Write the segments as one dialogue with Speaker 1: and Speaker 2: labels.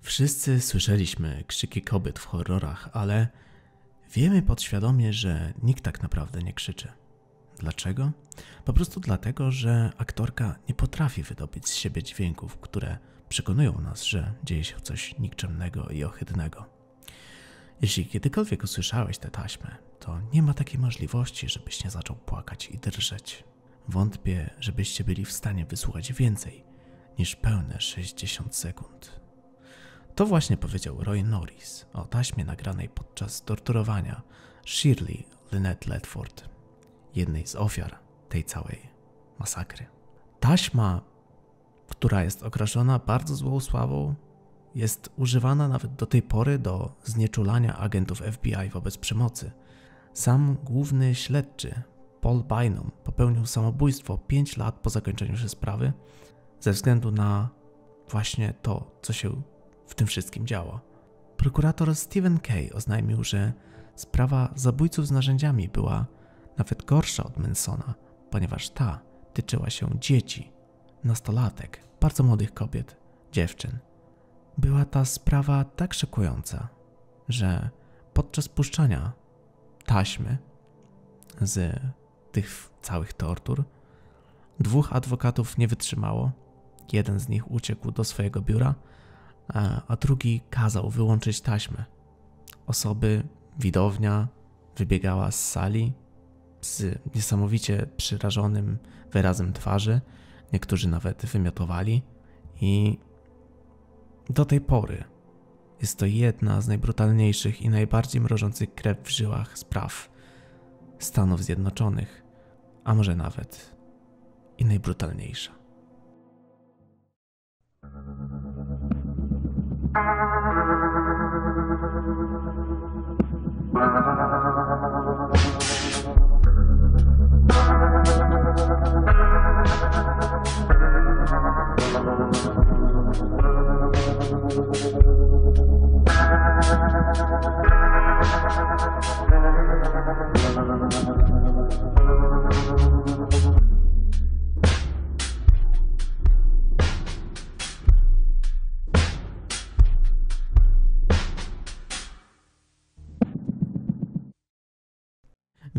Speaker 1: Wszyscy słyszeliśmy krzyki kobiet w horrorach, ale wiemy podświadomie, że nikt tak naprawdę nie krzyczy. Dlaczego? Po prostu dlatego, że aktorka nie potrafi wydobyć z siebie dźwięków, które przekonują nas, że dzieje się coś nikczemnego i ohydnego. Jeśli kiedykolwiek usłyszałeś tę taśmę, to nie ma takiej możliwości, żebyś nie zaczął płakać i drżeć. Wątpię, żebyście byli w stanie wysłuchać więcej niż pełne 60 sekund. To właśnie powiedział Roy Norris o taśmie nagranej podczas torturowania Shirley Lynette Ledford, jednej z ofiar tej całej masakry. Taśma, która jest okraszona bardzo złą sławą, jest używana nawet do tej pory do znieczulania agentów FBI wobec przemocy. Sam główny śledczy Paul Bynum popełnił samobójstwo 5 lat po zakończeniu się sprawy ze względu na właśnie to, co się w tym wszystkim działo. Prokurator Stephen Kay oznajmił, że sprawa zabójców z narzędziami była nawet gorsza od Mansona, ponieważ ta tyczyła się dzieci, nastolatek, bardzo młodych kobiet, dziewczyn. Była ta sprawa tak szokująca, że podczas puszczania taśmy z tych całych tortur, dwóch adwokatów nie wytrzymało. Jeden z nich uciekł do swojego biura, a drugi kazał wyłączyć taśmę. Osoby, widownia wybiegała z sali z niesamowicie przerażonym wyrazem twarzy, niektórzy nawet wymiotowali i do tej pory jest to jedna z najbrutalniejszych i najbardziej mrożących krew w żyłach spraw Stanów Zjednoczonych, a może nawet i najbrutalniejsza.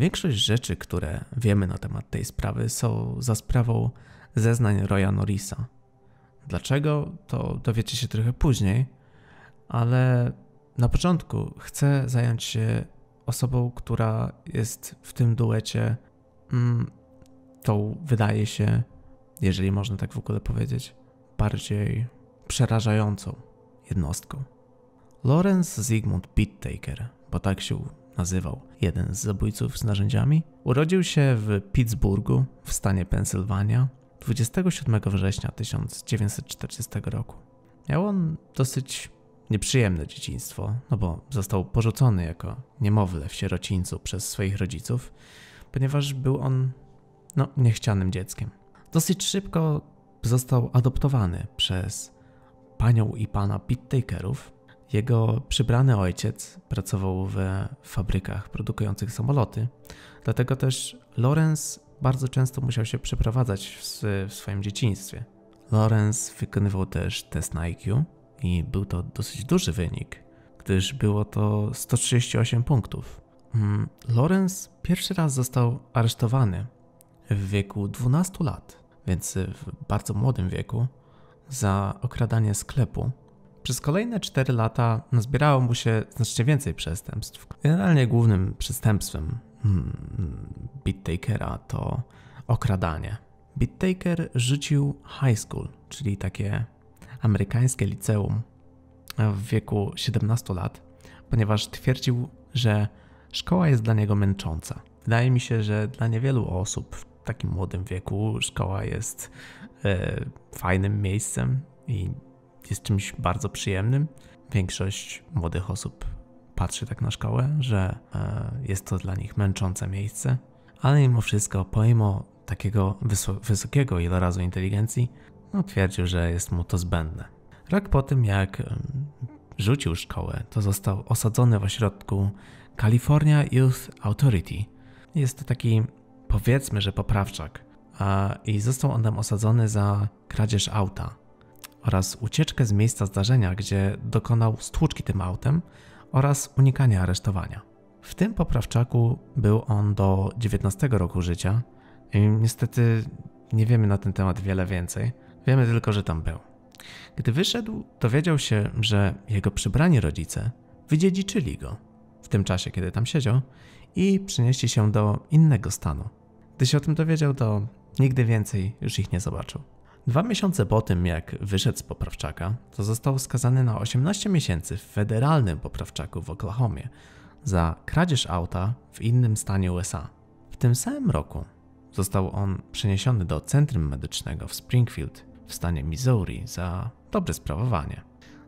Speaker 1: Większość rzeczy, które wiemy na temat tej sprawy, są za sprawą zeznań Roya Norrisa. Dlaczego, to dowiecie się trochę później, ale na początku chcę zająć się osobą, która jest w tym duecie mm, tą, wydaje się, jeżeli można tak w ogóle powiedzieć, bardziej przerażającą jednostką. Lawrence Zygmunt Bittaker, bo tak się nazywał jeden z zabójców z narzędziami, urodził się w Pittsburghu w stanie Pensylwania 27 września 1940 roku. Miał on dosyć nieprzyjemne dzieciństwo, no bo został porzucony jako niemowlę w sierocińcu przez swoich rodziców, ponieważ był on no, niechcianym dzieckiem. Dosyć szybko został adoptowany przez panią i pana Pittakerów, jego przybrany ojciec pracował w fabrykach produkujących samoloty, dlatego też Lorenz bardzo często musiał się przeprowadzać w, w swoim dzieciństwie. Lorenz wykonywał też test na IQ i był to dosyć duży wynik, gdyż było to 138 punktów. Mm, Lorenz pierwszy raz został aresztowany w wieku 12 lat, więc w bardzo młodym wieku, za okradanie sklepu przez kolejne 4 lata nazbierało mu się znacznie więcej przestępstw. Generalnie głównym przestępstwem hmm, BitTakera to okradanie. BitTaker rzucił high school, czyli takie amerykańskie liceum w wieku 17 lat, ponieważ twierdził, że szkoła jest dla niego męcząca. Wydaje mi się, że dla niewielu osób w takim młodym wieku szkoła jest e, fajnym miejscem i jest czymś bardzo przyjemnym. Większość młodych osób patrzy tak na szkołę, że e, jest to dla nich męczące miejsce, ale mimo wszystko, pomimo takiego wysokiego ilorazu inteligencji, no, twierdził, że jest mu to zbędne. Rok po tym, jak rzucił szkołę, to został osadzony w ośrodku California Youth Authority. Jest to taki, powiedzmy, że poprawczak. I został on tam osadzony za kradzież auta oraz ucieczkę z miejsca zdarzenia, gdzie dokonał stłuczki tym autem oraz unikania aresztowania. W tym poprawczaku był on do 19 roku życia i niestety nie wiemy na ten temat wiele więcej. Wiemy tylko, że tam był. Gdy wyszedł, dowiedział się, że jego przybrani rodzice wydziedziczyli go w tym czasie, kiedy tam siedział i przenieśli się do innego stanu. Gdy się o tym dowiedział, to nigdy więcej już ich nie zobaczył. Dwa miesiące po tym, jak wyszedł z poprawczaka, to został skazany na 18 miesięcy w federalnym poprawczaku w Oklahomie za kradzież auta w innym stanie USA. W tym samym roku został on przeniesiony do Centrum Medycznego w Springfield w stanie Missouri za dobre sprawowanie.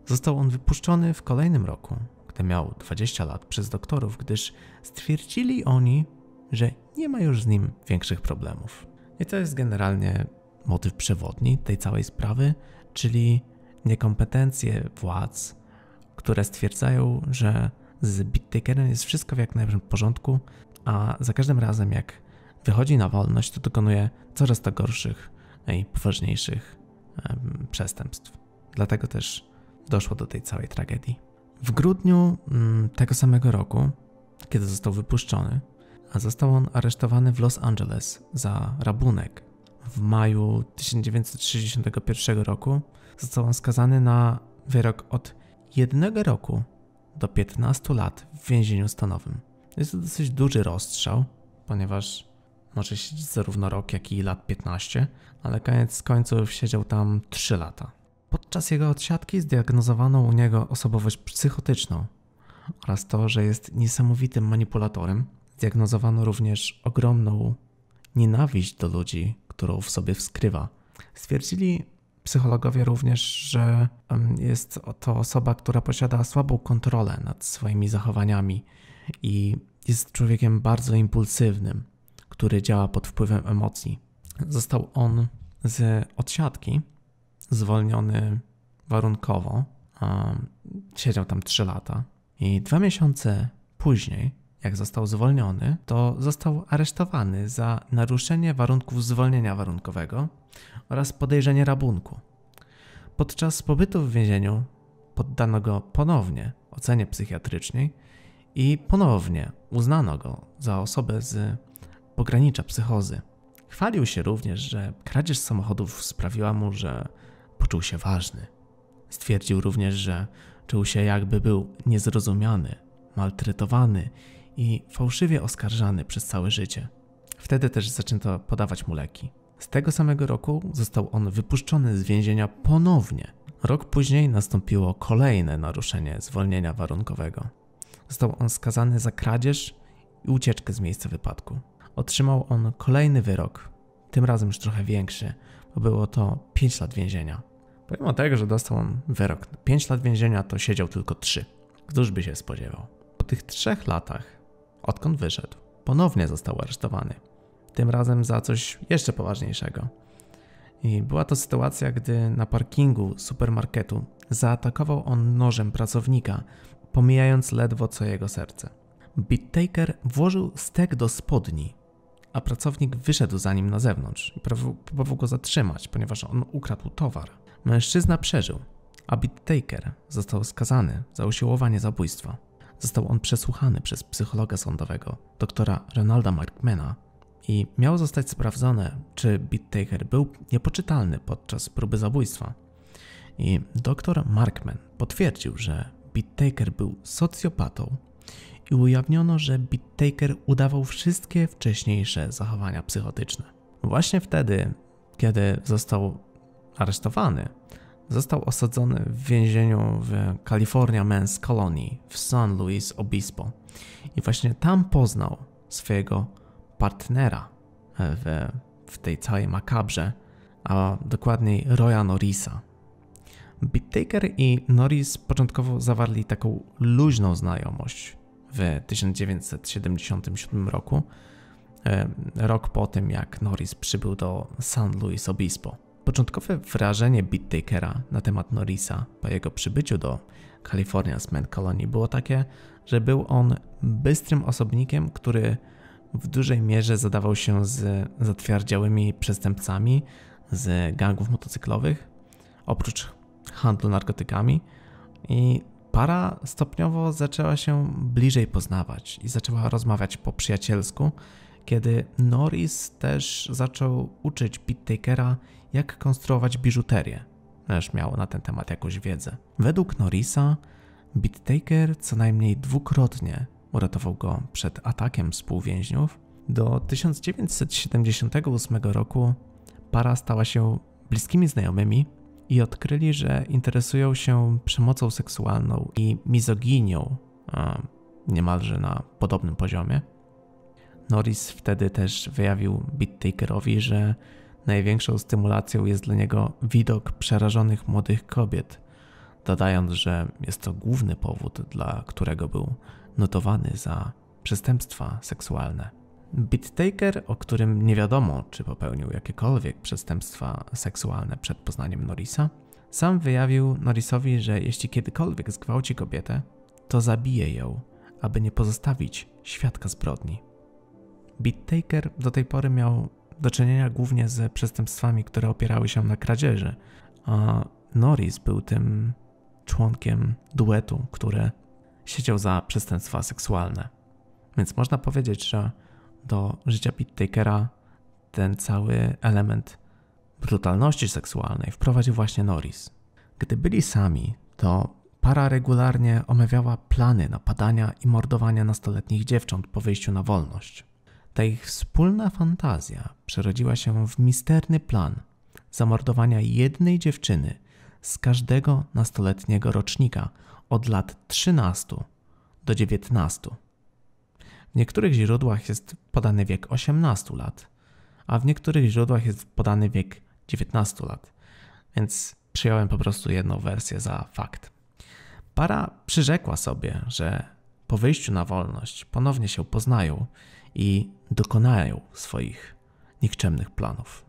Speaker 1: Został on wypuszczony w kolejnym roku, gdy miał 20 lat przez doktorów, gdyż stwierdzili oni, że nie ma już z nim większych problemów. I to jest generalnie motyw przewodni tej całej sprawy, czyli niekompetencje władz, które stwierdzają, że z Bittickerem jest wszystko w jak najlepszym porządku, a za każdym razem jak wychodzi na wolność, to dokonuje coraz to gorszych e, i poważniejszych przestępstw. Dlatego też doszło do tej całej tragedii. W grudniu mm, tego samego roku, kiedy został wypuszczony, a został on aresztowany w Los Angeles za rabunek w maju 1961 roku został skazany na wyrok od jednego roku do 15 lat w więzieniu stanowym. Jest to dosyć duży rozstrzał, ponieważ może siedzieć zarówno rok, jak i lat 15, ale koniec końców siedział tam 3 lata. Podczas jego odsiadki zdiagnozowano u niego osobowość psychotyczną oraz to, że jest niesamowitym manipulatorem. Zdiagnozowano również ogromną nienawiść do ludzi, którą w sobie wskrywa. Stwierdzili psychologowie również, że jest to osoba, która posiada słabą kontrolę nad swoimi zachowaniami i jest człowiekiem bardzo impulsywnym, który działa pod wpływem emocji. Został on z odsiadki zwolniony warunkowo. Siedział tam 3 lata i dwa miesiące później jak został zwolniony, to został aresztowany za naruszenie warunków zwolnienia warunkowego oraz podejrzenie rabunku. Podczas pobytu w więzieniu poddano go ponownie ocenie psychiatrycznej i ponownie uznano go za osobę z pogranicza psychozy. Chwalił się również, że kradzież samochodów sprawiła mu, że poczuł się ważny. Stwierdził również, że czuł się jakby był niezrozumiany, maltretowany i fałszywie oskarżany przez całe życie. Wtedy też zaczęto podawać mu leki. Z tego samego roku został on wypuszczony z więzienia ponownie. Rok później nastąpiło kolejne naruszenie zwolnienia warunkowego. Został on skazany za kradzież i ucieczkę z miejsca wypadku. Otrzymał on kolejny wyrok, tym razem już trochę większy, bo było to 5 lat więzienia. Pomimo tego, że dostał on wyrok 5 lat więzienia, to siedział tylko 3. Któż by się spodziewał? Po tych trzech latach odkąd wyszedł. Ponownie został aresztowany. Tym razem za coś jeszcze poważniejszego. I była to sytuacja, gdy na parkingu supermarketu zaatakował on nożem pracownika, pomijając ledwo co jego serce. Bittaker włożył stek do spodni, a pracownik wyszedł za nim na zewnątrz i próbował go zatrzymać, ponieważ on ukradł towar. Mężczyzna przeżył, a Bittaker został skazany za usiłowanie zabójstwa został on przesłuchany przez psychologa sądowego, doktora Ronalda Markmana, i miało zostać sprawdzone, czy Bittaker był niepoczytalny podczas próby zabójstwa. I doktor Markman potwierdził, że Bittaker był socjopatą i ujawniono, że Bittaker udawał wszystkie wcześniejsze zachowania psychotyczne. Właśnie wtedy, kiedy został aresztowany, został osadzony w więzieniu w California Men's Colony w San Luis Obispo. I właśnie tam poznał swojego partnera e, w, w tej całej makabrze, a dokładniej Roya Norrisa. Bittaker i Norris początkowo zawarli taką luźną znajomość w 1977 roku, e, rok po tym jak Norris przybył do San Luis Obispo. Początkowe wrażenie Bittakera na temat Norisa po jego przybyciu do California Cement Colony było takie, że był on bystrym osobnikiem, który w dużej mierze zadawał się z zatwierdziałymi przestępcami z gangów motocyklowych, oprócz handlu narkotykami i para stopniowo zaczęła się bliżej poznawać i zaczęła rozmawiać po przyjacielsku, kiedy Norris też zaczął uczyć Pittakera, jak konstruować biżuterię, też miało na ten temat jakąś wiedzę. Według Norisa, Bittaker co najmniej dwukrotnie uratował go przed atakiem współwięźniów. Do 1978 roku para stała się bliskimi znajomymi i odkryli, że interesują się przemocą seksualną i mizoginią, niemalże na podobnym poziomie. Norris wtedy też wyjawił Bittakerowi, że Największą stymulacją jest dla niego widok przerażonych młodych kobiet, dodając, że jest to główny powód, dla którego był notowany za przestępstwa seksualne. Bittaker, o którym nie wiadomo, czy popełnił jakiekolwiek przestępstwa seksualne przed poznaniem Norisa, sam wyjawił Norisowi, że jeśli kiedykolwiek zgwałci kobietę, to zabije ją, aby nie pozostawić świadka zbrodni. Bittaker do tej pory miał do czynienia głównie z przestępstwami, które opierały się na kradzieży, a Norris był tym członkiem duetu, który siedział za przestępstwa seksualne. Więc można powiedzieć, że do życia Pittakera ten cały element brutalności seksualnej wprowadził właśnie Norris. Gdy byli sami, to para regularnie omawiała plany napadania i mordowania nastoletnich dziewcząt po wyjściu na wolność. Ta ich wspólna fantazja przerodziła się w misterny plan zamordowania jednej dziewczyny z każdego nastoletniego rocznika od lat 13 do 19. W niektórych źródłach jest podany wiek 18 lat, a w niektórych źródłach jest podany wiek 19 lat, więc przyjąłem po prostu jedną wersję za fakt. Para przyrzekła sobie, że po wyjściu na wolność ponownie się poznają i dokonają swoich nikczemnych planów.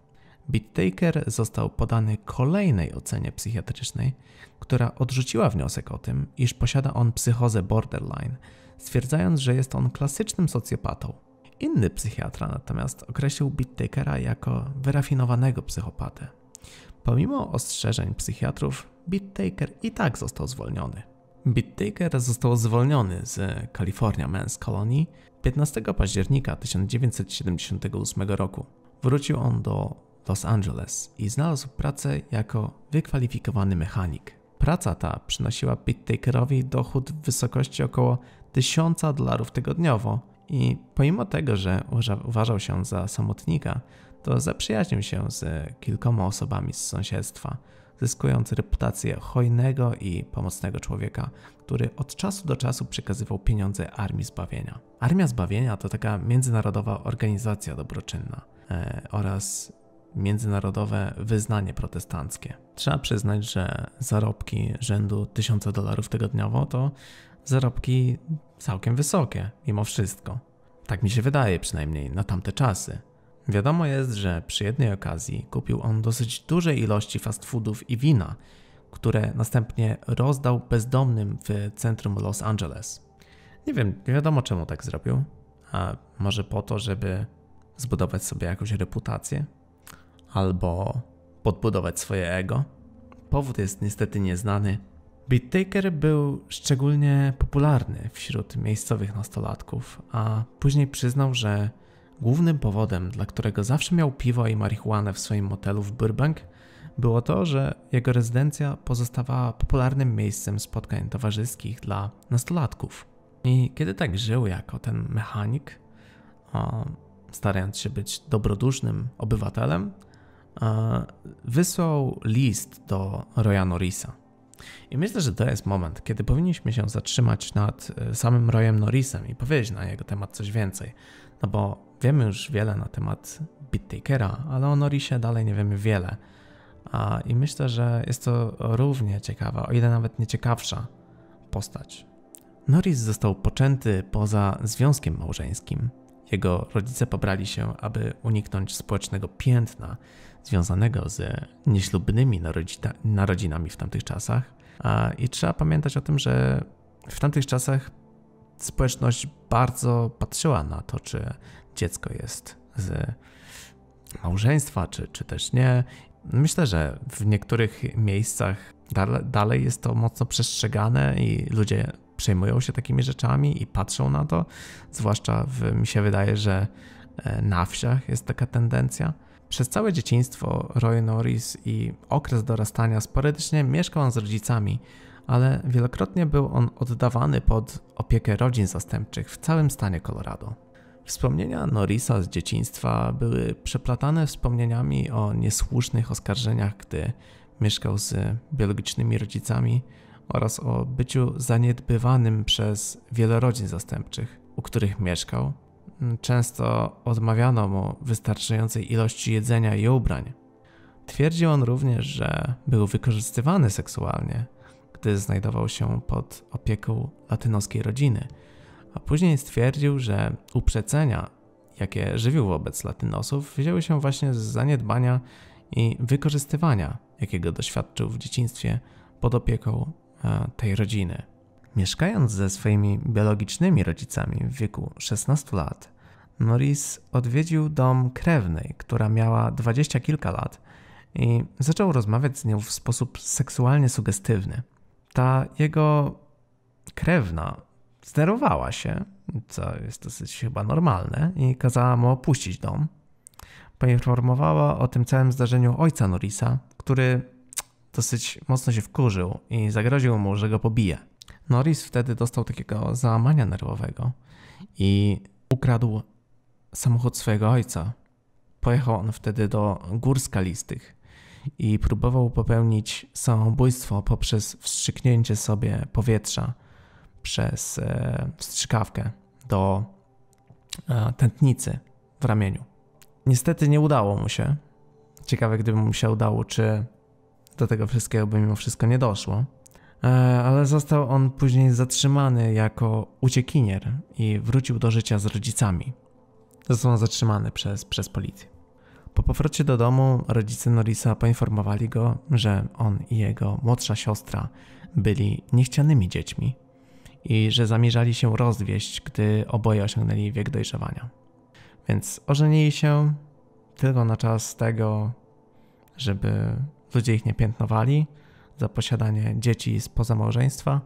Speaker 1: BitTaker został podany kolejnej ocenie psychiatrycznej, która odrzuciła wniosek o tym, iż posiada on psychozę borderline, stwierdzając, że jest on klasycznym socjopatą. Inny psychiatra natomiast określił BitTakera jako wyrafinowanego psychopatę. Pomimo ostrzeżeń psychiatrów, BitTaker i tak został zwolniony. BitTaker został zwolniony z California Men's Colony 15 października 1978 roku wrócił on do Los Angeles i znalazł pracę jako wykwalifikowany mechanik. Praca ta przynosiła Pittakerowi dochód w wysokości około 1000 dolarów tygodniowo i pomimo tego, że uważał się za samotnika, to zaprzyjaźnił się z kilkoma osobami z sąsiedztwa, zyskując reputację hojnego i pomocnego człowieka, który od czasu do czasu przekazywał pieniądze Armii Zbawienia. Armia Zbawienia to taka międzynarodowa organizacja dobroczynna, E, oraz międzynarodowe wyznanie protestanckie. Trzeba przyznać, że zarobki rzędu 1000 dolarów tygodniowo to zarobki całkiem wysokie, mimo wszystko. Tak mi się wydaje, przynajmniej na tamte czasy. Wiadomo jest, że przy jednej okazji kupił on dosyć dużej ilości fast foodów i wina, które następnie rozdał bezdomnym w centrum Los Angeles. Nie wiem, nie wiadomo czemu tak zrobił. A może po to, żeby zbudować sobie jakąś reputację albo podbudować swoje ego. Powód jest niestety nieznany. Beat Taker był szczególnie popularny wśród miejscowych nastolatków, a później przyznał, że głównym powodem, dla którego zawsze miał piwo i marihuanę w swoim motelu w Burbank, było to, że jego rezydencja pozostawała popularnym miejscem spotkań towarzyskich dla nastolatków. I kiedy tak żył jako ten mechanik, starając się być dobrodusznym obywatelem, e, wysłał list do Roya Norrisa. I myślę, że to jest moment, kiedy powinniśmy się zatrzymać nad e, samym Royem Norrisem i powiedzieć na jego temat coś więcej. No bo wiemy już wiele na temat Bittakera, ale o Norrisie dalej nie wiemy wiele. I myślę, że jest to równie ciekawa, o ile nawet nie ciekawsza postać. Norris został poczęty poza związkiem małżeńskim jego rodzice pobrali się, aby uniknąć społecznego piętna związanego z nieślubnymi narodzinami w tamtych czasach. I trzeba pamiętać o tym, że w tamtych czasach społeczność bardzo patrzyła na to, czy dziecko jest z małżeństwa, czy, czy też nie. Myślę, że w niektórych miejscach dalej jest to mocno przestrzegane i ludzie przejmują się takimi rzeczami i patrzą na to. Zwłaszcza w, mi się wydaje, że e, na wsiach jest taka tendencja. Przez całe dzieciństwo Roy Norris i okres dorastania sporadycznie mieszkał on z rodzicami, ale wielokrotnie był on oddawany pod opiekę rodzin zastępczych w całym stanie Colorado. Wspomnienia Norrisa z dzieciństwa były przeplatane wspomnieniami o niesłusznych oskarżeniach, gdy mieszkał z biologicznymi rodzicami oraz o byciu zaniedbywanym przez wiele rodzin zastępczych, u których mieszkał. Często odmawiano mu wystarczającej ilości jedzenia i ubrań. Twierdził on również, że był wykorzystywany seksualnie, gdy znajdował się pod opieką latynoskiej rodziny, a później stwierdził, że uprzedzenia, jakie żywił wobec latynosów, wzięły się właśnie z zaniedbania i wykorzystywania, jakiego doświadczył w dzieciństwie pod opieką E, tej rodziny. Mieszkając ze swoimi biologicznymi rodzicami w wieku 16 lat, Norris odwiedził dom krewnej, która miała dwadzieścia kilka lat i zaczął rozmawiać z nią w sposób seksualnie sugestywny. Ta jego krewna zdenerwowała się, co jest dosyć chyba normalne, i kazała mu opuścić dom. Poinformowała o tym całym zdarzeniu ojca Norisa, który dosyć mocno się wkurzył i zagroził mu, że go pobije. Norris wtedy dostał takiego załamania nerwowego i ukradł samochód swojego ojca. Pojechał on wtedy do gór skalistych i próbował popełnić samobójstwo poprzez wstrzyknięcie sobie powietrza przez e, wstrzykawkę do e, tętnicy w ramieniu. Niestety nie udało mu się. Ciekawe, gdyby mu się udało, czy do tego wszystkiego by mimo wszystko nie doszło. E, ale został on później zatrzymany jako uciekinier i wrócił do życia z rodzicami. Został zatrzymany przez, przez policję. Po powrocie do domu rodzice Norisa poinformowali go, że on i jego młodsza siostra byli niechcianymi dziećmi i że zamierzali się rozwieść, gdy oboje osiągnęli wiek dojrzewania. Więc ożenili się tylko na czas tego, żeby Ludzie ich nie piętnowali za posiadanie dzieci spoza małżeństwa,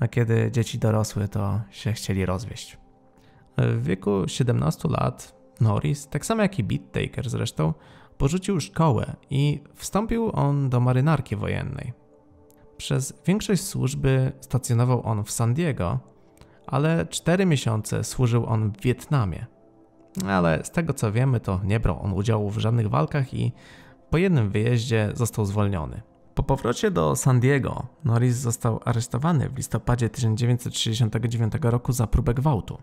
Speaker 1: a kiedy dzieci dorosły, to się chcieli rozwieść. W wieku 17 lat Norris, tak samo jak i Beat Taker zresztą, porzucił szkołę i wstąpił on do marynarki wojennej. Przez większość służby stacjonował on w San Diego, ale 4 miesiące służył on w Wietnamie. Ale z tego co wiemy, to nie brał on udziału w żadnych walkach i po jednym wyjeździe został zwolniony. Po powrocie do San Diego Norris został aresztowany w listopadzie 1969 roku za próbę gwałtu.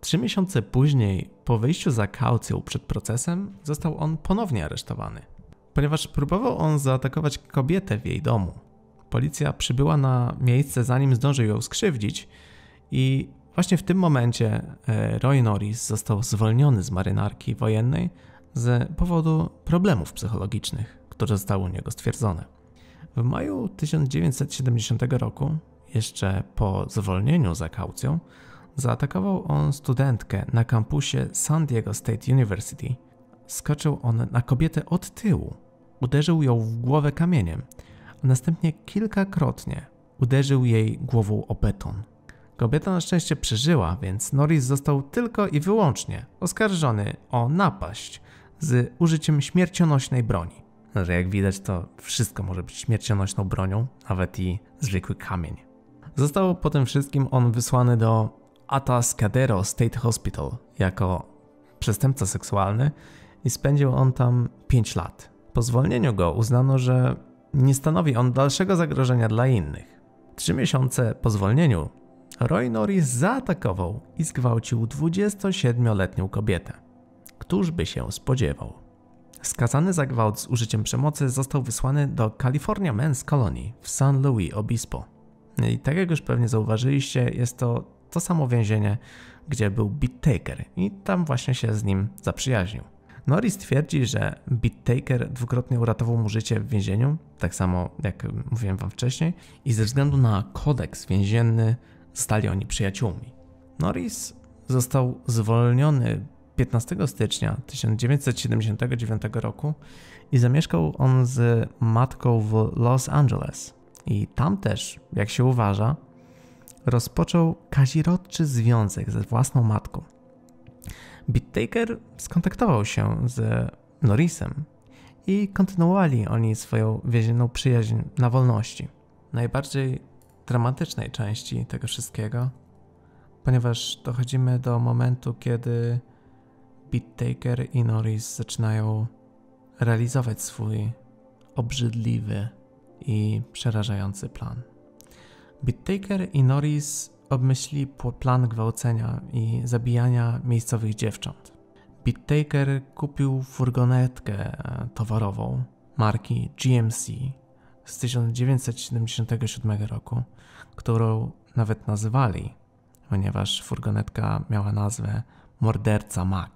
Speaker 1: Trzy miesiące później, po wyjściu za kaucją przed procesem, został on ponownie aresztowany, ponieważ próbował on zaatakować kobietę w jej domu. Policja przybyła na miejsce zanim zdążył ją skrzywdzić i właśnie w tym momencie e, Roy Norris został zwolniony z marynarki wojennej z powodu problemów psychologicznych, które zostały u niego stwierdzone. W maju 1970 roku, jeszcze po zwolnieniu za kaucją, zaatakował on studentkę na kampusie San Diego State University. Skoczył on na kobietę od tyłu, uderzył ją w głowę kamieniem, a następnie kilkakrotnie uderzył jej głową o beton. Kobieta na szczęście przeżyła, więc Norris został tylko i wyłącznie oskarżony o napaść z użyciem śmiercionośnej broni. Że jak widać, to wszystko może być śmiercionośną bronią, nawet i zwykły kamień. Został po tym wszystkim on wysłany do Atascadero State Hospital jako przestępca seksualny i spędził on tam 5 lat. Po zwolnieniu go uznano, że nie stanowi on dalszego zagrożenia dla innych. Trzy miesiące po zwolnieniu Roy Norris zaatakował i zgwałcił 27-letnią kobietę. Któż by się spodziewał? Skazany za gwałt z użyciem przemocy został wysłany do California Men's Colony w San Luis Obispo. I tak jak już pewnie zauważyliście, jest to to samo więzienie, gdzie był Bittaker i tam właśnie się z nim zaprzyjaźnił. Norris twierdzi, że Bittaker dwukrotnie uratował mu życie w więzieniu, tak samo jak mówiłem wam wcześniej, i ze względu na kodeks więzienny stali oni przyjaciółmi. Norris został zwolniony 15 stycznia 1979 roku i zamieszkał on z matką w Los Angeles. I tam też, jak się uważa, rozpoczął kazirodczy związek ze własną matką. Bittaker skontaktował się z Norrisem i kontynuowali oni swoją więzienną przyjaźń na wolności. Najbardziej dramatycznej części tego wszystkiego, ponieważ dochodzimy do momentu, kiedy BitTaker i Norris zaczynają realizować swój obrzydliwy i przerażający plan. Bittaker i Norris obmyślili plan gwałcenia i zabijania miejscowych dziewcząt. Bittaker kupił furgonetkę towarową marki GMC z 1977 roku, którą nawet nazywali, ponieważ furgonetka miała nazwę Morderca Mac.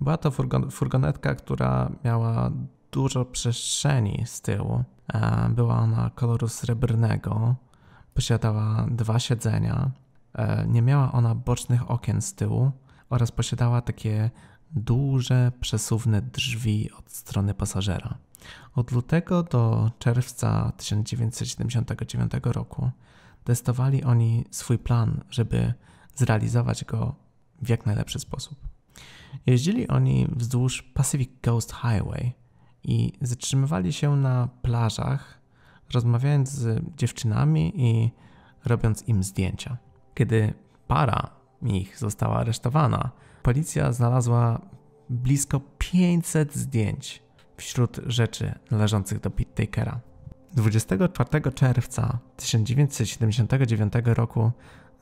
Speaker 1: Była to furgonetka, która miała dużo przestrzeni z tyłu. E, była ona koloru srebrnego, posiadała dwa siedzenia, e, nie miała ona bocznych okien z tyłu oraz posiadała takie duże, przesuwne drzwi od strony pasażera. Od lutego do czerwca 1979 roku testowali oni swój plan, żeby zrealizować go w jak najlepszy sposób. Jeździli oni wzdłuż Pacific Coast Highway i zatrzymywali się na plażach, rozmawiając z dziewczynami i robiąc im zdjęcia. Kiedy para ich została aresztowana, policja znalazła blisko 500 zdjęć wśród rzeczy należących do Pete Takera. 24 czerwca 1979 roku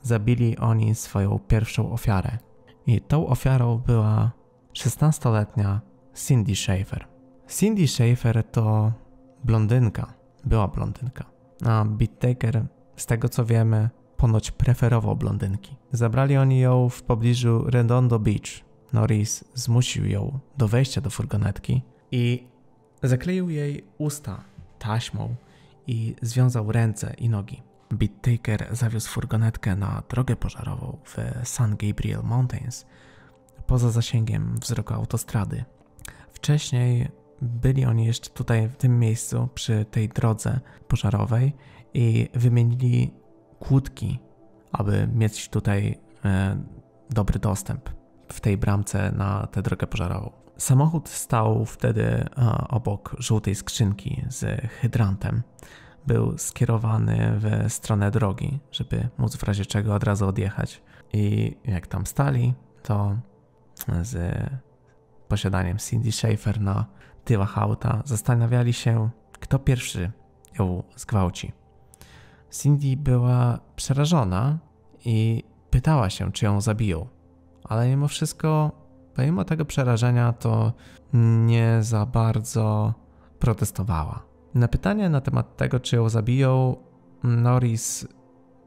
Speaker 1: zabili oni swoją pierwszą ofiarę, i tą ofiarą była 16-letnia Cindy Schaefer. Cindy Schaefer to blondynka, była blondynka. A Bittaker, z tego co wiemy, ponoć preferował blondynki. Zabrali oni ją w pobliżu Redondo Beach. Norris zmusił ją do wejścia do furgonetki i zakleił jej usta taśmą i związał ręce i nogi. Bittaker zawiózł furgonetkę na drogę pożarową w San Gabriel Mountains, poza zasięgiem wzroku autostrady. Wcześniej byli oni jeszcze tutaj w tym miejscu przy tej drodze pożarowej i wymienili kłódki, aby mieć tutaj e, dobry dostęp w tej bramce na tę drogę pożarową. Samochód stał wtedy e, obok żółtej skrzynki z hydrantem był skierowany w stronę drogi, żeby móc w razie czego od razu odjechać. I jak tam stali, to z posiadaniem Cindy Schaefer na tyłach auta zastanawiali się, kto pierwszy ją zgwałci. Cindy była przerażona i pytała się, czy ją zabiją. Ale mimo wszystko, pomimo tego przerażenia, to nie za bardzo protestowała. Na pytanie na temat tego, czy ją zabiją, Norris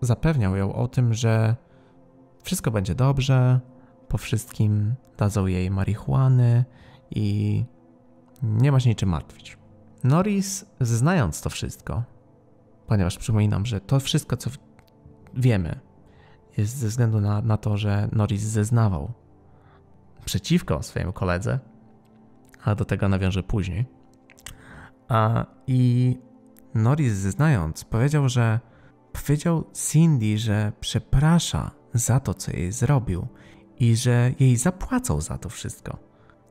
Speaker 1: zapewniał ją o tym, że wszystko będzie dobrze, po wszystkim dadzą jej marihuany i nie ma się niczym martwić. Norris, znając to wszystko, ponieważ przypominam, że to wszystko, co wiemy, jest ze względu na, na to, że Norris zeznawał przeciwko swojemu koledze, a do tego nawiążę później a, I Norris znając, powiedział, że powiedział Cindy, że przeprasza za to, co jej zrobił i że jej zapłacą za to wszystko.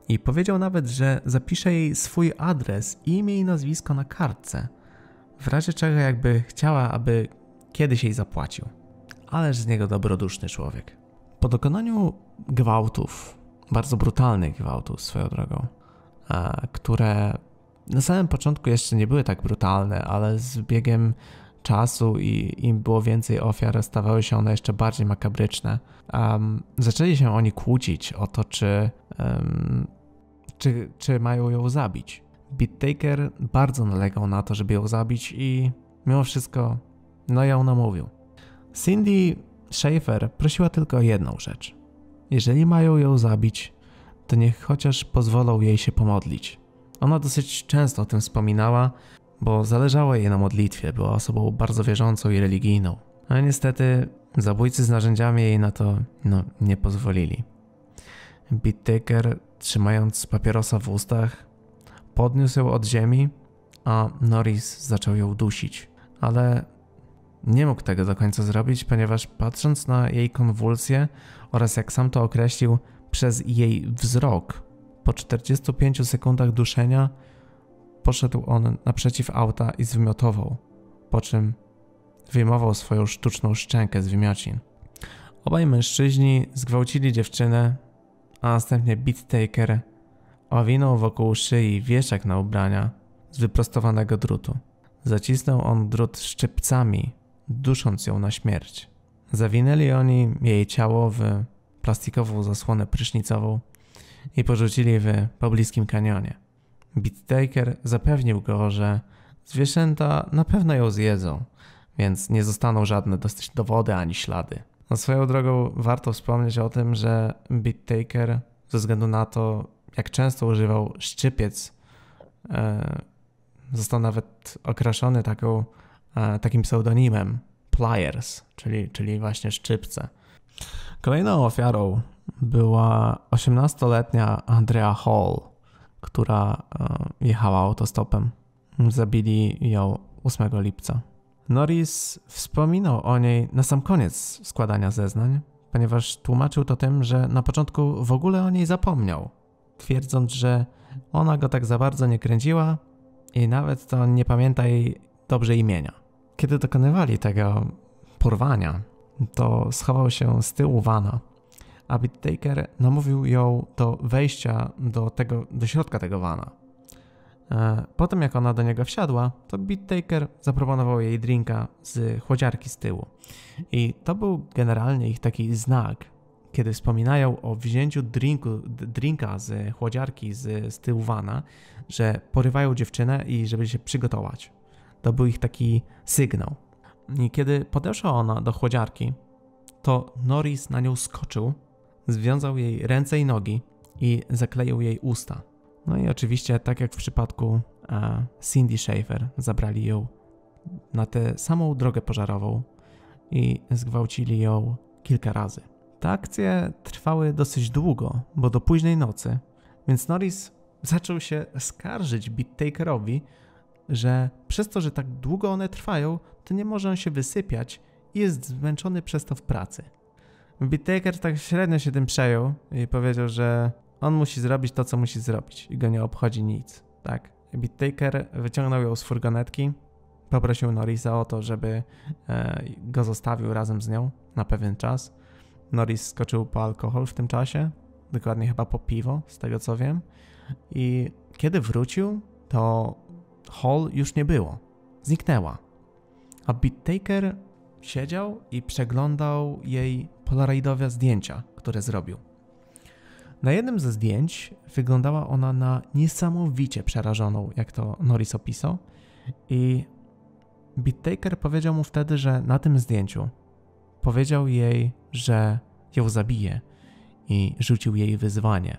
Speaker 1: I powiedział nawet, że zapisze jej swój adres, imię i nazwisko na kartce, w razie czego jakby chciała, aby kiedyś jej zapłacił. Ależ z niego dobroduszny człowiek. Po dokonaniu gwałtów, bardzo brutalnych gwałtów swoją drogą, które na samym początku jeszcze nie były tak brutalne, ale z biegiem czasu i im było więcej ofiar, stawały się one jeszcze bardziej makabryczne. Um, zaczęli się oni kłócić o to, czy, um, czy, czy mają ją zabić. Bittaker bardzo nalegał na to, żeby ją zabić i mimo wszystko, no ją namówił. Cindy Schaefer prosiła tylko o jedną rzecz. Jeżeli mają ją zabić, to niech chociaż pozwolą jej się pomodlić. Ona dosyć często o tym wspominała, bo zależało jej na modlitwie, była osobą bardzo wierzącą i religijną. Ale niestety zabójcy z narzędziami jej na to no, nie pozwolili. Bittaker, trzymając papierosa w ustach, podniósł ją od ziemi, a Norris zaczął ją dusić. Ale nie mógł tego do końca zrobić, ponieważ patrząc na jej konwulsje oraz jak sam to określił, przez jej wzrok, po 45 sekundach duszenia poszedł on naprzeciw auta i zwymiotował, po czym wyjmował swoją sztuczną szczękę z wymiocin. Obaj mężczyźni zgwałcili dziewczynę, a następnie beattaker owinął wokół szyi wieszak na ubrania z wyprostowanego drutu. Zacisnął on drut szczypcami, dusząc ją na śmierć. Zawinęli oni jej ciało w plastikową zasłonę prysznicową, i porzucili w pobliskim kanionie. Beattaker zapewnił go, że zwierzęta na pewno ją zjedzą, więc nie zostaną żadne dowody ani ślady. No swoją drogą warto wspomnieć o tym, że Beattaker ze względu na to, jak często używał szczypiec, e, został nawet okraszony taką, e, takim pseudonimem Pliers, czyli, czyli właśnie szczypce. Kolejną ofiarą była 18-letnia Andrea Hall, która e, jechała autostopem. Zabili ją 8 lipca. Norris wspominał o niej na sam koniec składania zeznań, ponieważ tłumaczył to tym, że na początku w ogóle o niej zapomniał, twierdząc, że ona go tak za bardzo nie kręciła i nawet to nie pamięta jej dobrze imienia. Kiedy dokonywali tego porwania, to schował się z tyłu wana a Bittaker namówił ją do wejścia do, tego, do środka tego wana. E, potem jak ona do niego wsiadła, to Bittaker zaproponował jej drinka z chłodziarki z tyłu. I to był generalnie ich taki znak, kiedy wspominają o wzięciu drinku, drinka z chłodziarki z, z tyłu wana, że porywają dziewczynę i żeby się przygotować. To był ich taki sygnał. I kiedy podeszła ona do chłodziarki, to Norris na nią skoczył związał jej ręce i nogi i zakleił jej usta. No i oczywiście, tak jak w przypadku e, Cindy Schaefer, zabrali ją na tę samą drogę pożarową i zgwałcili ją kilka razy. Te akcje trwały dosyć długo, bo do późnej nocy, więc Norris zaczął się skarżyć Bittakerowi, że przez to, że tak długo one trwają, to nie może on się wysypiać i jest zmęczony przez to w pracy. Whittaker tak średnio się tym przejął i powiedział, że on musi zrobić to, co musi zrobić i go nie obchodzi nic. Tak. Bittaker wyciągnął ją z furgonetki, poprosił Norisa o to, żeby e, go zostawił razem z nią na pewien czas. Norris skoczył po alkohol w tym czasie, dokładnie chyba po piwo, z tego co wiem. I kiedy wrócił, to Hall już nie było. Zniknęła. A Bittaker siedział i przeglądał jej polaroidowe zdjęcia, które zrobił. Na jednym ze zdjęć wyglądała ona na niesamowicie przerażoną, jak to Norris opisał, i Bittaker powiedział mu wtedy, że na tym zdjęciu powiedział jej, że ją zabije i rzucił jej wyzwanie,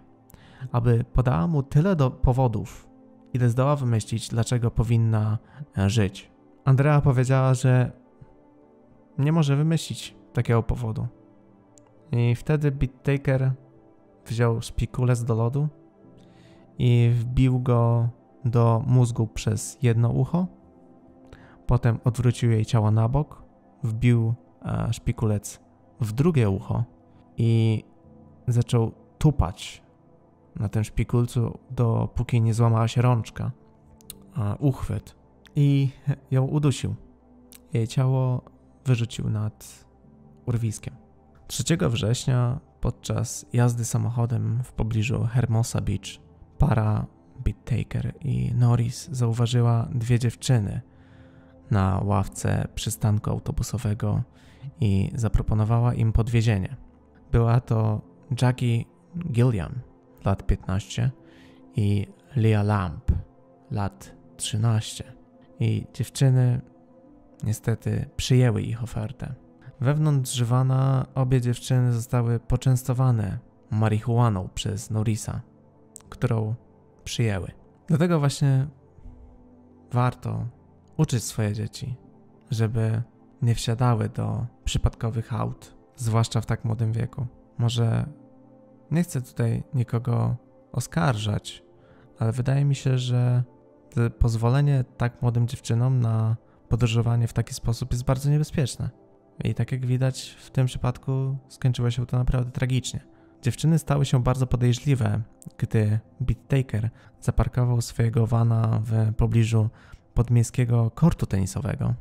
Speaker 1: aby podała mu tyle do powodów, ile zdoła wymyślić, dlaczego powinna e, żyć. Andrea powiedziała, że nie może wymyślić takiego powodu. I wtedy BitTaker wziął spikulec do lodu i wbił go do mózgu przez jedno ucho. Potem odwrócił jej ciało na bok, wbił e, szpikulec w drugie ucho i zaczął tupać na tym szpikulcu, dopóki nie złamała się rączka, uchwyt i ją udusił. Jej ciało wyrzucił nad urwiskiem. 3 września podczas jazdy samochodem w pobliżu Hermosa Beach para Bittaker i Norris zauważyła dwie dziewczyny na ławce przystanku autobusowego i zaproponowała im podwiezienie. Była to Jackie Gilliam, lat 15 i Leah Lamp, lat 13. I dziewczyny niestety przyjęły ich ofertę. Wewnątrz żywana obie dziewczyny zostały poczęstowane marihuaną przez Norisa, którą przyjęły. Dlatego właśnie warto uczyć swoje dzieci, żeby nie wsiadały do przypadkowych aut, zwłaszcza w tak młodym wieku. Może nie chcę tutaj nikogo oskarżać, ale wydaje mi się, że pozwolenie tak młodym dziewczynom na podróżowanie w taki sposób jest bardzo niebezpieczne. I tak jak widać, w tym przypadku skończyło się to naprawdę tragicznie. Dziewczyny stały się bardzo podejrzliwe, gdy Bittaker zaparkował swojego vana w pobliżu podmiejskiego kortu tenisowego.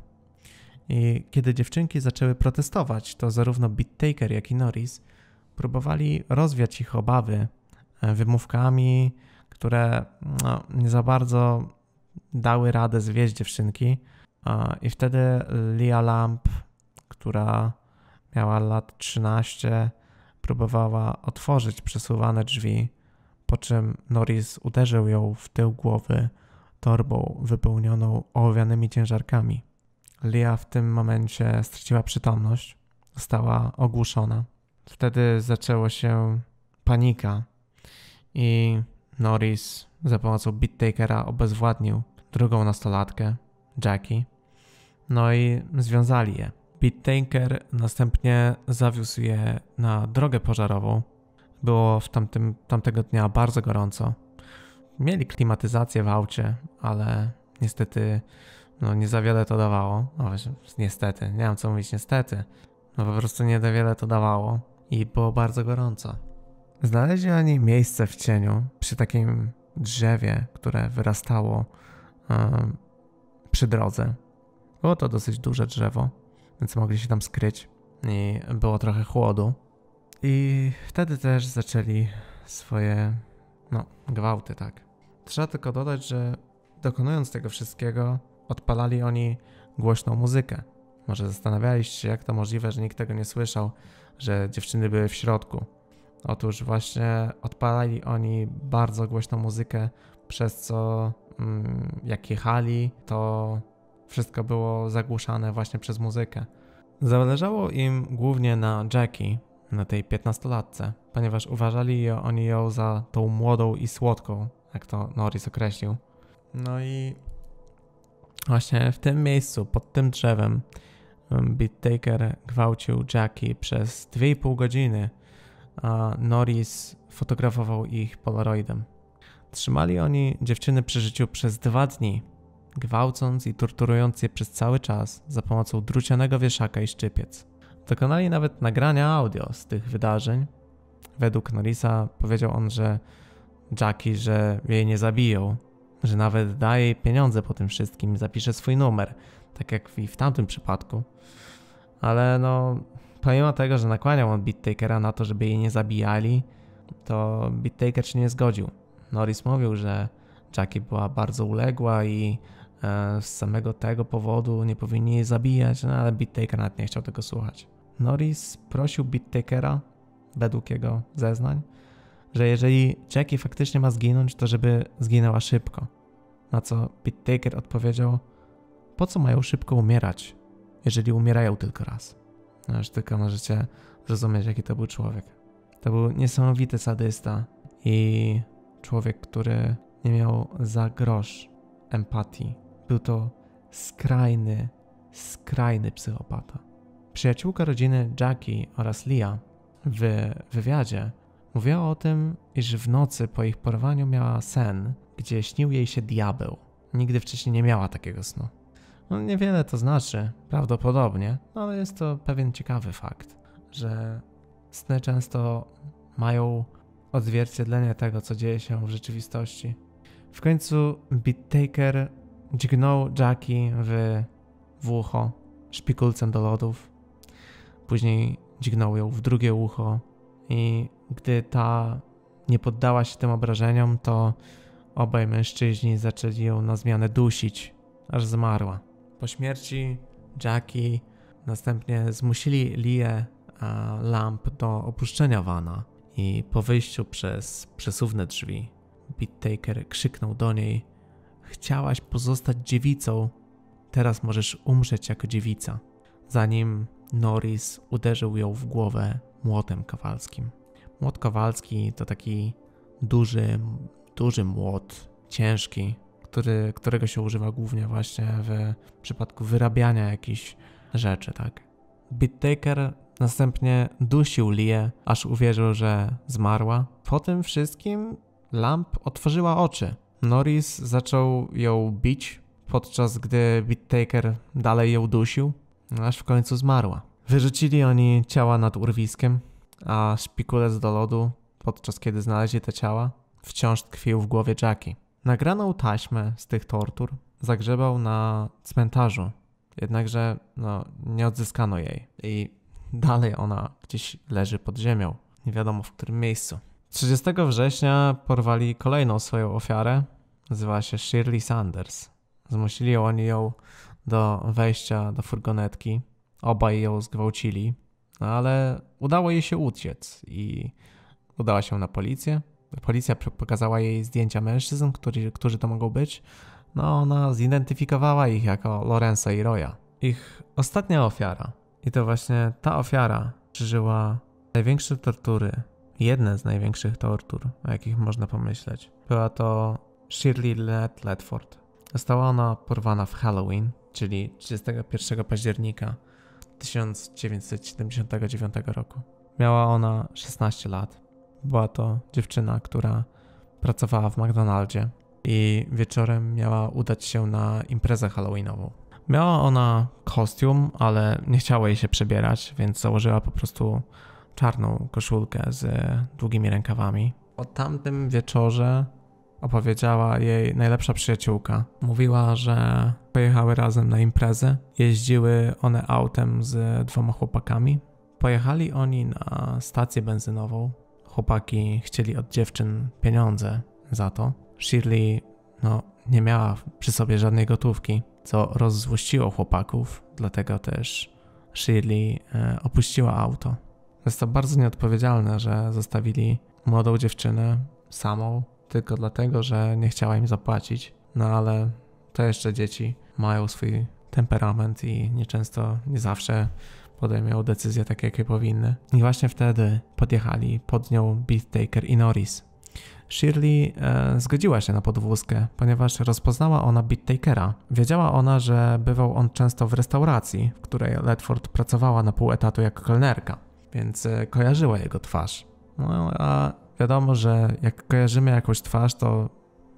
Speaker 1: I kiedy dziewczynki zaczęły protestować, to zarówno Bittaker, jak i Norris próbowali rozwiać ich obawy wymówkami, które no, nie za bardzo dały radę zwieść dziewczynki. I wtedy Lia Lamp która miała lat 13, próbowała otworzyć przesuwane drzwi, po czym Norris uderzył ją w tył głowy torbą wypełnioną ołowianymi ciężarkami. Lia w tym momencie straciła przytomność, została ogłuszona. Wtedy zaczęło się panika i Norris za pomocą Bittakera obezwładnił drugą nastolatkę, Jackie, no i związali je tanker, następnie zawiózł je na drogę pożarową. Było w tamtym, tamtego dnia bardzo gorąco. Mieli klimatyzację w aucie, ale niestety no, nie za wiele to dawało. No, niestety, nie mam co mówić niestety. No po prostu nie za wiele to dawało i było bardzo gorąco. Znaleźli oni miejsce w cieniu przy takim drzewie, które wyrastało um, przy drodze. Było to dosyć duże drzewo więc mogli się tam skryć i było trochę chłodu. I wtedy też zaczęli swoje, no, gwałty, tak. Trzeba tylko dodać, że dokonując tego wszystkiego, odpalali oni głośną muzykę. Może zastanawialiście się, jak to możliwe, że nikt tego nie słyszał, że dziewczyny były w środku. Otóż właśnie odpalali oni bardzo głośną muzykę, przez co mm, jak jechali, to wszystko było zagłuszane właśnie przez muzykę. Zależało im głównie na Jackie, na tej piętnastolatce, ponieważ uważali ją, oni ją za tą młodą i słodką, jak to Norris określił. No i właśnie w tym miejscu, pod tym drzewem, mm, Beat Taker gwałcił Jackie przez 2,5 godziny, a Norris fotografował ich polaroidem. Trzymali oni dziewczyny przy życiu przez dwa dni, gwałcąc i torturując je przez cały czas za pomocą drucianego wieszaka i szczypiec. Dokonali nawet nagrania audio z tych wydarzeń. Według Norrisa powiedział on, że Jackie, że jej nie zabiją, że nawet daje jej pieniądze po tym wszystkim, zapisze swój numer, tak jak i w tamtym przypadku. Ale no, pomimo tego, że nakłaniał on Bittakera na to, żeby jej nie zabijali, to Bittaker się nie zgodził. Norris mówił, że Jackie była bardzo uległa i E, z samego tego powodu nie powinni jej zabijać, no ale Bittaker nawet nie chciał tego słuchać. Norris prosił Bittakera, według jego zeznań, że jeżeli Jackie faktycznie ma zginąć, to żeby zginęła szybko. Na co Bittaker odpowiedział, po co mają szybko umierać, jeżeli umierają tylko raz. No już tylko możecie zrozumieć, jaki to był człowiek. To był niesamowity sadysta i człowiek, który nie miał za grosz empatii był to skrajny, skrajny psychopata. Przyjaciółka rodziny Jackie oraz Lia w wywiadzie mówiła o tym, iż w nocy po ich porwaniu miała sen, gdzie śnił jej się diabeł. Nigdy wcześniej nie miała takiego snu. No, niewiele to znaczy, prawdopodobnie, no, ale jest to pewien ciekawy fakt, że sny często mają odzwierciedlenie tego, co dzieje się w rzeczywistości. W końcu Bittaker Dźgnął Jackie w, w ucho szpikulcem do lodów. Później dźgnął ją w drugie ucho i gdy ta nie poddała się tym obrażeniom, to obaj mężczyźni zaczęli ją na zmianę dusić, aż zmarła. Po śmierci Jackie następnie zmusili Lee Lamp do opuszczenia Vana i po wyjściu przez przesuwne drzwi Taker krzyknął do niej, Chciałaś pozostać dziewicą, teraz możesz umrzeć jako dziewica, zanim Norris uderzył ją w głowę młotem kawalskim. Młot kawalski to taki duży, duży młot, ciężki, który, którego się używa głównie właśnie w przypadku wyrabiania jakichś rzeczy, tak. Bittaker następnie dusił Lię, aż uwierzył, że zmarła. Po tym wszystkim Lamp otworzyła oczy Norris zaczął ją bić, podczas gdy Bittaker dalej ją dusił, aż w końcu zmarła. Wyrzucili oni ciała nad urwiskiem, a szpikulec do lodu, podczas kiedy znaleźli te ciała, wciąż tkwił w głowie Jackie. Nagraną taśmę z tych tortur zagrzebał na cmentarzu, jednakże no, nie odzyskano jej i dalej ona gdzieś leży pod ziemią, nie wiadomo w którym miejscu. 30 września porwali kolejną swoją ofiarę. Nazywa się Shirley Sanders. Zmusili oni ją do wejścia do furgonetki. Obaj ją zgwałcili, no, ale udało jej się uciec i udała się na policję. Policja pokazała jej zdjęcia mężczyzn, którzy, którzy to mogą być. No, ona zidentyfikowała ich jako Lorenza i Roya. Ich ostatnia ofiara. I to właśnie ta ofiara przeżyła największe tortury, Jedna z największych tortur, o jakich można pomyśleć, była to Shirley Lynette Ledford. Została ona porwana w Halloween, czyli 31 października 1979 roku. Miała ona 16 lat. Była to dziewczyna, która pracowała w McDonaldzie i wieczorem miała udać się na imprezę Halloweenową. Miała ona kostium, ale nie chciała jej się przebierać, więc założyła po prostu czarną koszulkę z e, długimi rękawami. O tamtym wieczorze opowiedziała jej najlepsza przyjaciółka. Mówiła, że pojechały razem na imprezę. Jeździły one autem z dwoma chłopakami. Pojechali oni na stację benzynową. Chłopaki chcieli od dziewczyn pieniądze za to. Shirley, no, nie miała przy sobie żadnej gotówki, co rozzłościło chłopaków, dlatego też Shirley e, opuściła auto. Jest to bardzo nieodpowiedzialne, że zostawili młodą dziewczynę samą tylko dlatego, że nie chciała im zapłacić. No ale to jeszcze dzieci mają swój temperament i nieczęsto, nie zawsze podejmują decyzje takie, jakie powinny. I właśnie wtedy podjechali pod nią Beeftaker i Norris. Shirley e, zgodziła się na podwózkę, ponieważ rozpoznała ona Beattakera. Wiedziała ona, że bywał on często w restauracji, w której Ledford pracowała na pół etatu jako kelnerka więc e, kojarzyła jego twarz. No, a wiadomo, że jak kojarzymy jakąś twarz, to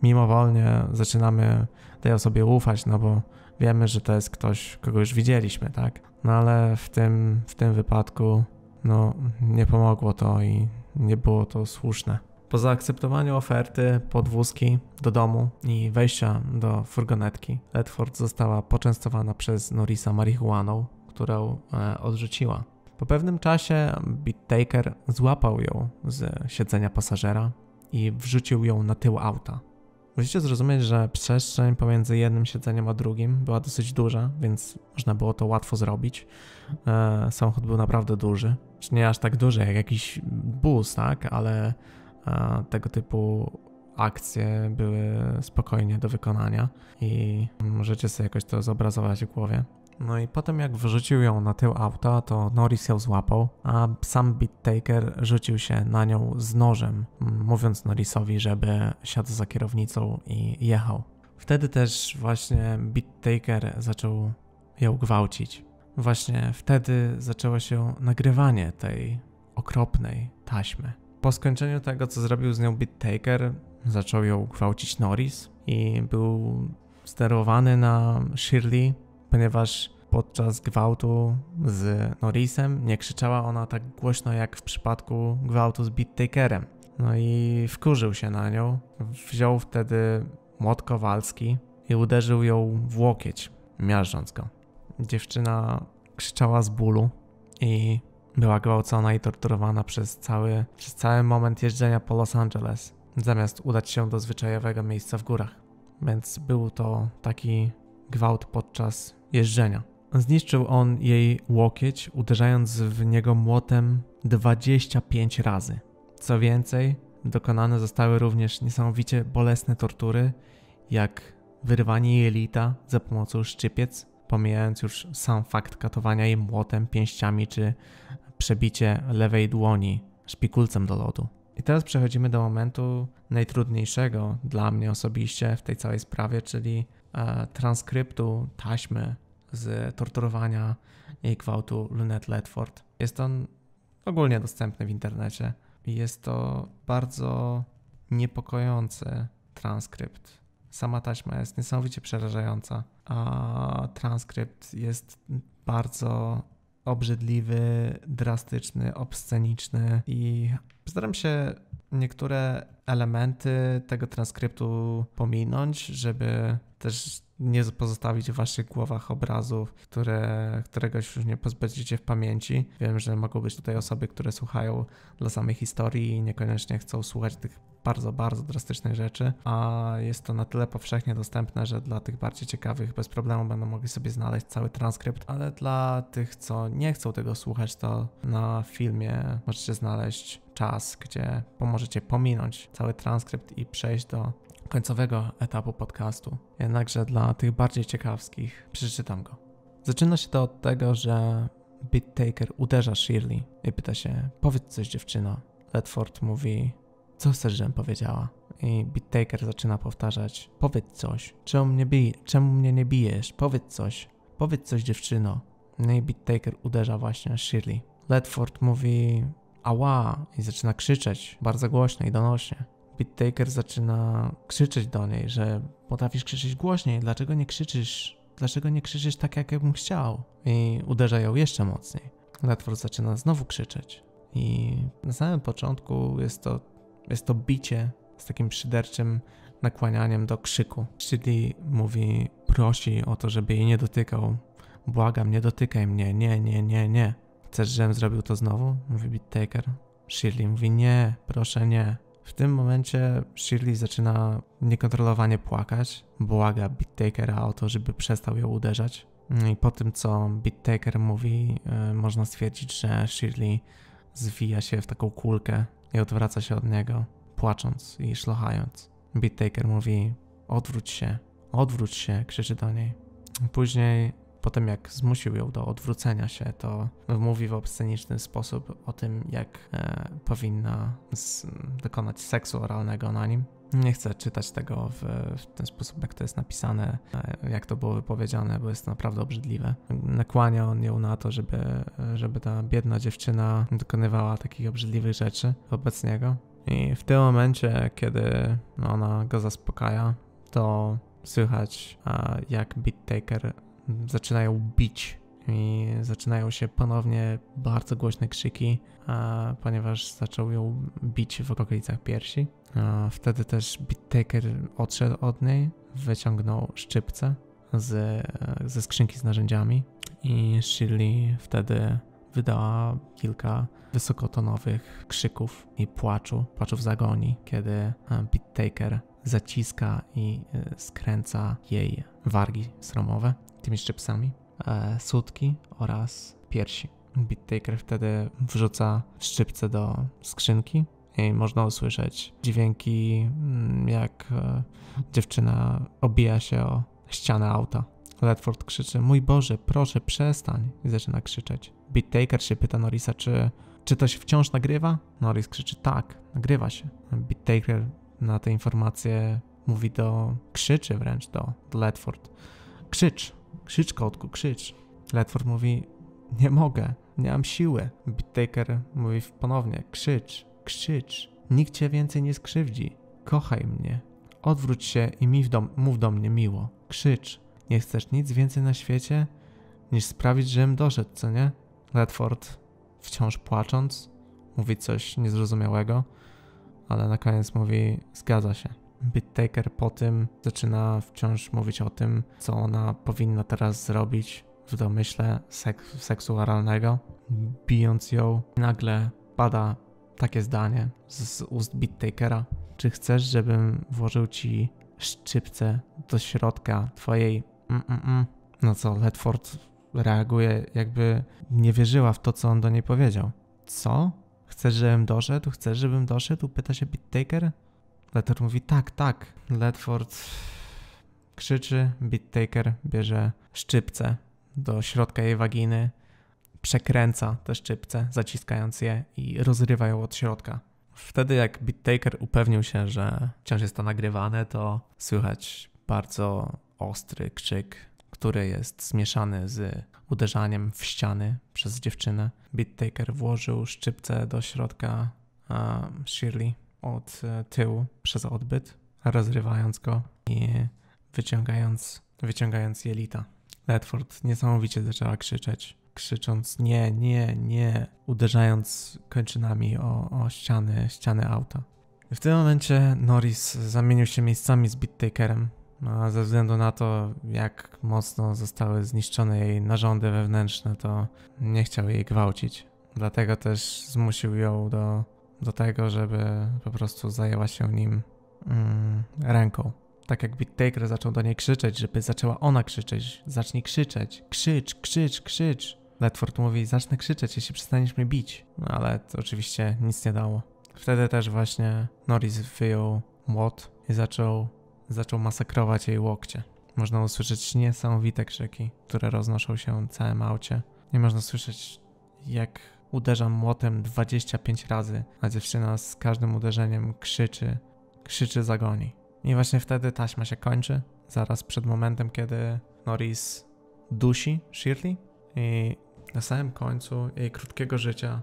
Speaker 1: mimowolnie zaczynamy tej osobie ufać, no bo wiemy, że to jest ktoś, kogo już widzieliśmy, tak? No ale w tym, w tym wypadku, no nie pomogło to i nie było to słuszne. Po zaakceptowaniu oferty podwózki do domu i wejścia do furgonetki, Ledford została poczęstowana przez Norisa marihuaną, którą e, odrzuciła. Po pewnym czasie BitTaker złapał ją z siedzenia pasażera i wrzucił ją na tył auta. Musicie zrozumieć, że przestrzeń pomiędzy jednym siedzeniem a drugim była dosyć duża, więc można było to łatwo zrobić. E, samochód był naprawdę duży. Czy znaczy, nie aż tak duży jak jakiś bus, tak? Ale e, tego typu akcje były spokojnie do wykonania i możecie sobie jakoś to zobrazować w głowie. No i potem jak wrzucił ją na tył auta, to Norris ją złapał, a sam Bittaker rzucił się na nią z nożem, mówiąc Norrisowi, żeby siadł za kierownicą i jechał. Wtedy też właśnie Bittaker zaczął ją gwałcić. Właśnie wtedy zaczęło się nagrywanie tej okropnej taśmy. Po skończeniu tego, co zrobił z nią Bittaker, zaczął ją gwałcić Norris i był sterowany na Shirley, ponieważ podczas gwałtu z Norrisem nie krzyczała ona tak głośno jak w przypadku gwałtu z Bittakerem. No i wkurzył się na nią. Wziął wtedy młot kowalski i uderzył ją w łokieć, miażdżąc go. Dziewczyna krzyczała z bólu i była gwałcona i torturowana przez cały, przez cały moment jeżdżenia po Los Angeles, zamiast udać się do zwyczajowego miejsca w górach. Więc był to taki gwałt podczas jeżdżenia. Zniszczył on jej łokieć, uderzając w niego młotem 25 razy. Co więcej, dokonane zostały również niesamowicie bolesne tortury, jak wyrywanie jelita za pomocą szczypiec, pomijając już sam fakt katowania jej młotem, pięściami czy przebicie lewej dłoni szpikulcem do lodu. I teraz przechodzimy do momentu najtrudniejszego dla mnie osobiście w tej całej sprawie, czyli e, transkryptu taśmy z torturowania i gwałtu Lunette Ledford. Jest on ogólnie dostępny w internecie. Jest to bardzo niepokojący transkrypt. Sama taśma jest niesamowicie przerażająca, a transkrypt jest bardzo obrzydliwy, drastyczny, obsceniczny i staram się niektóre elementy tego transkryptu pominąć, żeby też nie pozostawić w waszych głowach obrazów, które, któregoś już nie pozbędziecie w pamięci. Wiem, że mogą być tutaj osoby, które słuchają dla samej historii i niekoniecznie chcą słuchać tych bardzo, bardzo drastycznych rzeczy, a jest to na tyle powszechnie dostępne, że dla tych bardziej ciekawych bez problemu będą mogli sobie znaleźć cały transkrypt, ale dla tych, co nie chcą tego słuchać, to na filmie możecie znaleźć czas, gdzie pomożecie pominąć cały transkrypt i przejść do końcowego etapu podcastu, jednakże dla tych bardziej ciekawskich przeczytam go. Zaczyna się to od tego, że BitTaker uderza Shirley i pyta się, powiedz coś dziewczyno. Ledford mówi, co chcesz, żebym powiedziała? I BitTaker zaczyna powtarzać, powiedz coś, czemu mnie, bij czemu mnie nie bijesz, powiedz coś, powiedz coś dziewczyno. No i Bittaker uderza właśnie Shirley. Ledford mówi, ała i zaczyna krzyczeć bardzo głośno i donośnie. Bittaker Taker zaczyna krzyczeć do niej, że potrafisz krzyczeć głośniej, dlaczego nie krzyczysz, dlaczego nie krzyczysz tak, jak ja bym chciał? I uderza ją jeszcze mocniej. Ledford zaczyna znowu krzyczeć. I na samym początku jest to, jest to bicie z takim szyderczym nakłanianiem do krzyku. Czyli mówi, prosi o to, żeby jej nie dotykał. Błagam, nie dotykaj mnie, nie, nie, nie, nie. Chcesz, żebym zrobił to znowu? Mówi Bittaker. Taker. Shirley mówi, nie, proszę nie. W tym momencie Shirley zaczyna niekontrolowanie płakać, błaga Bittakera o to, żeby przestał ją uderzać. No I po tym, co Bittaker mówi, yy, można stwierdzić, że Shirley zwija się w taką kulkę i odwraca się od niego, płacząc i szlochając. Bittaker mówi, odwróć się, odwróć się, krzyczy do niej. Później Potem jak zmusił ją do odwrócenia się, to mówi w obsceniczny sposób o tym, jak e, powinna dokonać seksu oralnego na nim. Nie chcę czytać tego w, w, ten sposób, jak to jest napisane, e, jak to było wypowiedziane, bo jest to naprawdę obrzydliwe. Nakłania on ją na to, żeby, żeby ta biedna dziewczyna dokonywała takich obrzydliwych rzeczy wobec niego. I w tym momencie, kiedy ona go zaspokaja, to słychać, e, jak Beat Taker zaczynają bić i zaczynają się ponownie bardzo głośne krzyki, a, ponieważ zaczął ją bić w okolicach piersi. A, wtedy też Bittaker odszedł od niej, wyciągnął szczypce z, ze skrzynki z narzędziami i Shirley wtedy wydała kilka wysokotonowych krzyków i płaczu, płaczów zagoni, kiedy Bittaker zaciska i e, skręca jej wargi sromowe tymi szczypcami, e, sutki oraz piersi. Bittaker wtedy wrzuca szczypce do skrzynki i można usłyszeć dźwięki, mm, jak e, dziewczyna obija się o ścianę auta. Ledford krzyczy, mój Boże, proszę przestań i zaczyna krzyczeć. Bittaker się pyta Norisa, czy, czy to się wciąż nagrywa? Norris krzyczy, tak, nagrywa się. Bittaker na te informacje mówi do, krzyczy wręcz do, do Ledford. Krzycz, Krzycz, kotku, krzycz. Ledford mówi, nie mogę, nie mam siły. Bittaker mówi ponownie, krzycz, krzycz. Nikt cię więcej nie skrzywdzi. Kochaj mnie. Odwróć się i mi dom, mów do mnie miło. Krzycz. Nie chcesz nic więcej na świecie, niż sprawić, żebym doszedł, co nie? Ledford, wciąż płacząc, mówi coś niezrozumiałego, ale na koniec mówi, zgadza się. Bittaker po tym zaczyna wciąż mówić o tym, co ona powinna teraz zrobić w domyśle seks, seksu oralnego. Bijąc ją, nagle pada takie zdanie z, z ust Bittakera. Czy chcesz, żebym włożył ci szczypce do środka twojej mm-mm? No co, Ledford reaguje jakby nie wierzyła w to, co on do niej powiedział. Co? Chcesz, żebym doszedł? Chcesz, żebym doszedł? Pyta się Bittaker. Letford mówi tak, tak. Ledford krzyczy, BitTaker bierze szczypce do środka jej waginy, przekręca te szczypce, zaciskając je i rozrywa ją od środka. Wtedy jak BitTaker upewnił się, że wciąż jest to nagrywane, to słychać bardzo ostry krzyk, który jest zmieszany z uderzaniem w ściany przez dziewczynę. BitTaker włożył szczypce do środka a Shirley od tyłu przez odbyt, rozrywając go i wyciągając, wyciągając jelita. Ledford niesamowicie zaczęła krzyczeć, krzycząc nie, nie, nie, uderzając kończynami o, o ściany, ściany auta. W tym momencie Norris zamienił się miejscami z Bittakerem, a ze względu na to, jak mocno zostały zniszczone jej narządy wewnętrzne, to nie chciał jej gwałcić. Dlatego też zmusił ją do do tego, żeby po prostu zajęła się nim mm, ręką. Tak jak Bittaker zaczął do niej krzyczeć, żeby zaczęła ona krzyczeć. Zacznij krzyczeć. Krzycz, krzycz, krzycz. Ledford mówi, zacznę krzyczeć, jeśli przestaniesz mnie bić. No ale to oczywiście nic nie dało. Wtedy też właśnie Norris wyjął młot i zaczął, zaczął masakrować jej łokcie. Można usłyszeć niesamowite krzyki, które roznoszą się całym aucie. Nie można słyszeć, jak Uderzam młotem 25 razy, a dziewczyna z każdym uderzeniem krzyczy, krzyczy zagoni. I właśnie wtedy taśma się kończy, zaraz przed momentem, kiedy Norris dusi Shirley i na samym końcu jej krótkiego życia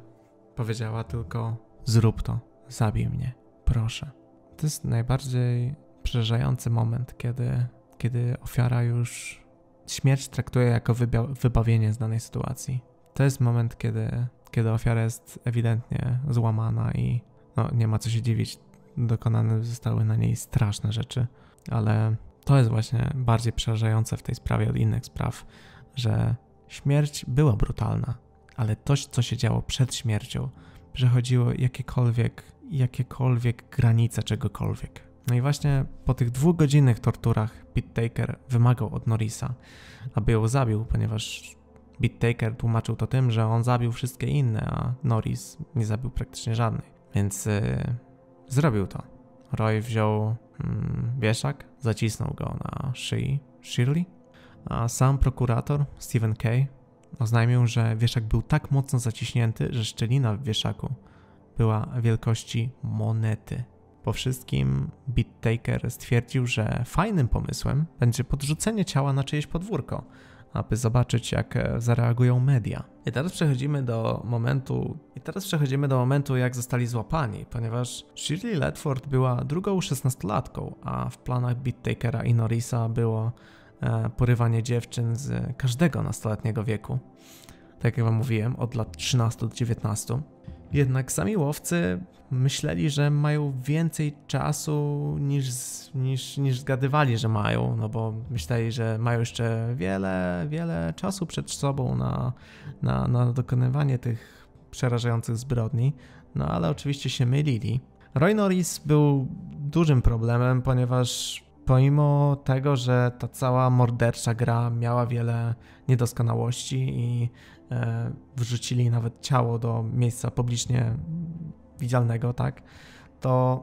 Speaker 1: powiedziała tylko zrób to, zabij mnie, proszę. To jest najbardziej przerażający moment, kiedy, kiedy ofiara już śmierć traktuje jako wybawienie z danej sytuacji. To jest moment, kiedy kiedy ofiara jest ewidentnie złamana i no, nie ma co się dziwić, dokonane zostały na niej straszne rzeczy, ale to jest właśnie bardziej przerażające w tej sprawie od innych spraw, że śmierć była brutalna, ale to, co się działo przed śmiercią, przechodziło jakiekolwiek, jakiekolwiek granice czegokolwiek. No i właśnie po tych dwóch godzinnych torturach Pit Taker wymagał od Norisa, aby ją zabił, ponieważ Bittaker tłumaczył to tym, że on zabił wszystkie inne, a Norris nie zabił praktycznie żadnej. Więc yy, zrobił to. Roy wziął mm, wieszak, zacisnął go na szyi Shirley, a sam prokurator Stephen Kay oznajmił, że wieszak był tak mocno zaciśnięty, że szczelina w wieszaku była wielkości monety. Po wszystkim Bittaker stwierdził, że fajnym pomysłem będzie podrzucenie ciała na czyjeś podwórko, aby zobaczyć, jak e, zareagują media. I teraz przechodzimy do momentu, i teraz przechodzimy do momentu, jak zostali złapani, ponieważ Shirley Ledford była drugą szesnastolatką, a w planach Beattakera i Norisa było e, porywanie dziewczyn z każdego nastoletniego wieku. Tak jak wam mówiłem, od lat 13 do 19. Jednak sami łowcy myśleli, że mają więcej czasu niż, niż, niż zgadywali, że mają, no bo myśleli, że mają jeszcze wiele, wiele czasu przed sobą na, na, na dokonywanie tych przerażających zbrodni, no ale oczywiście się mylili. Roy Norris był dużym problemem, ponieważ pomimo tego, że ta cała mordercza gra miała wiele niedoskonałości i e, wrzucili nawet ciało do miejsca publicznie widzialnego, tak, to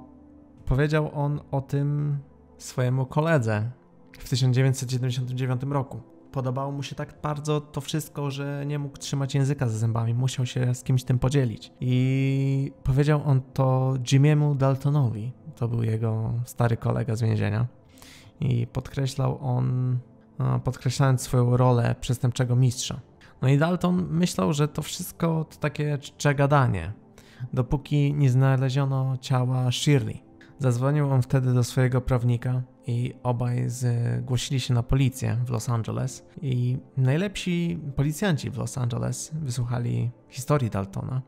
Speaker 1: powiedział on o tym swojemu koledze w 1979 roku. Podobało mu się tak bardzo to wszystko, że nie mógł trzymać języka ze zębami, musiał się z kimś tym podzielić. I powiedział on to Jimiemu Daltonowi, to był jego stary kolega z więzienia i podkreślał on, no, podkreślając swoją rolę przestępczego mistrza. No i Dalton myślał, że to wszystko to takie czcze gadanie, dopóki nie znaleziono ciała Shirley. Zadzwonił on wtedy do swojego prawnika i obaj zgłosili się na policję w Los Angeles. I najlepsi policjanci w Los Angeles wysłuchali historii Daltona,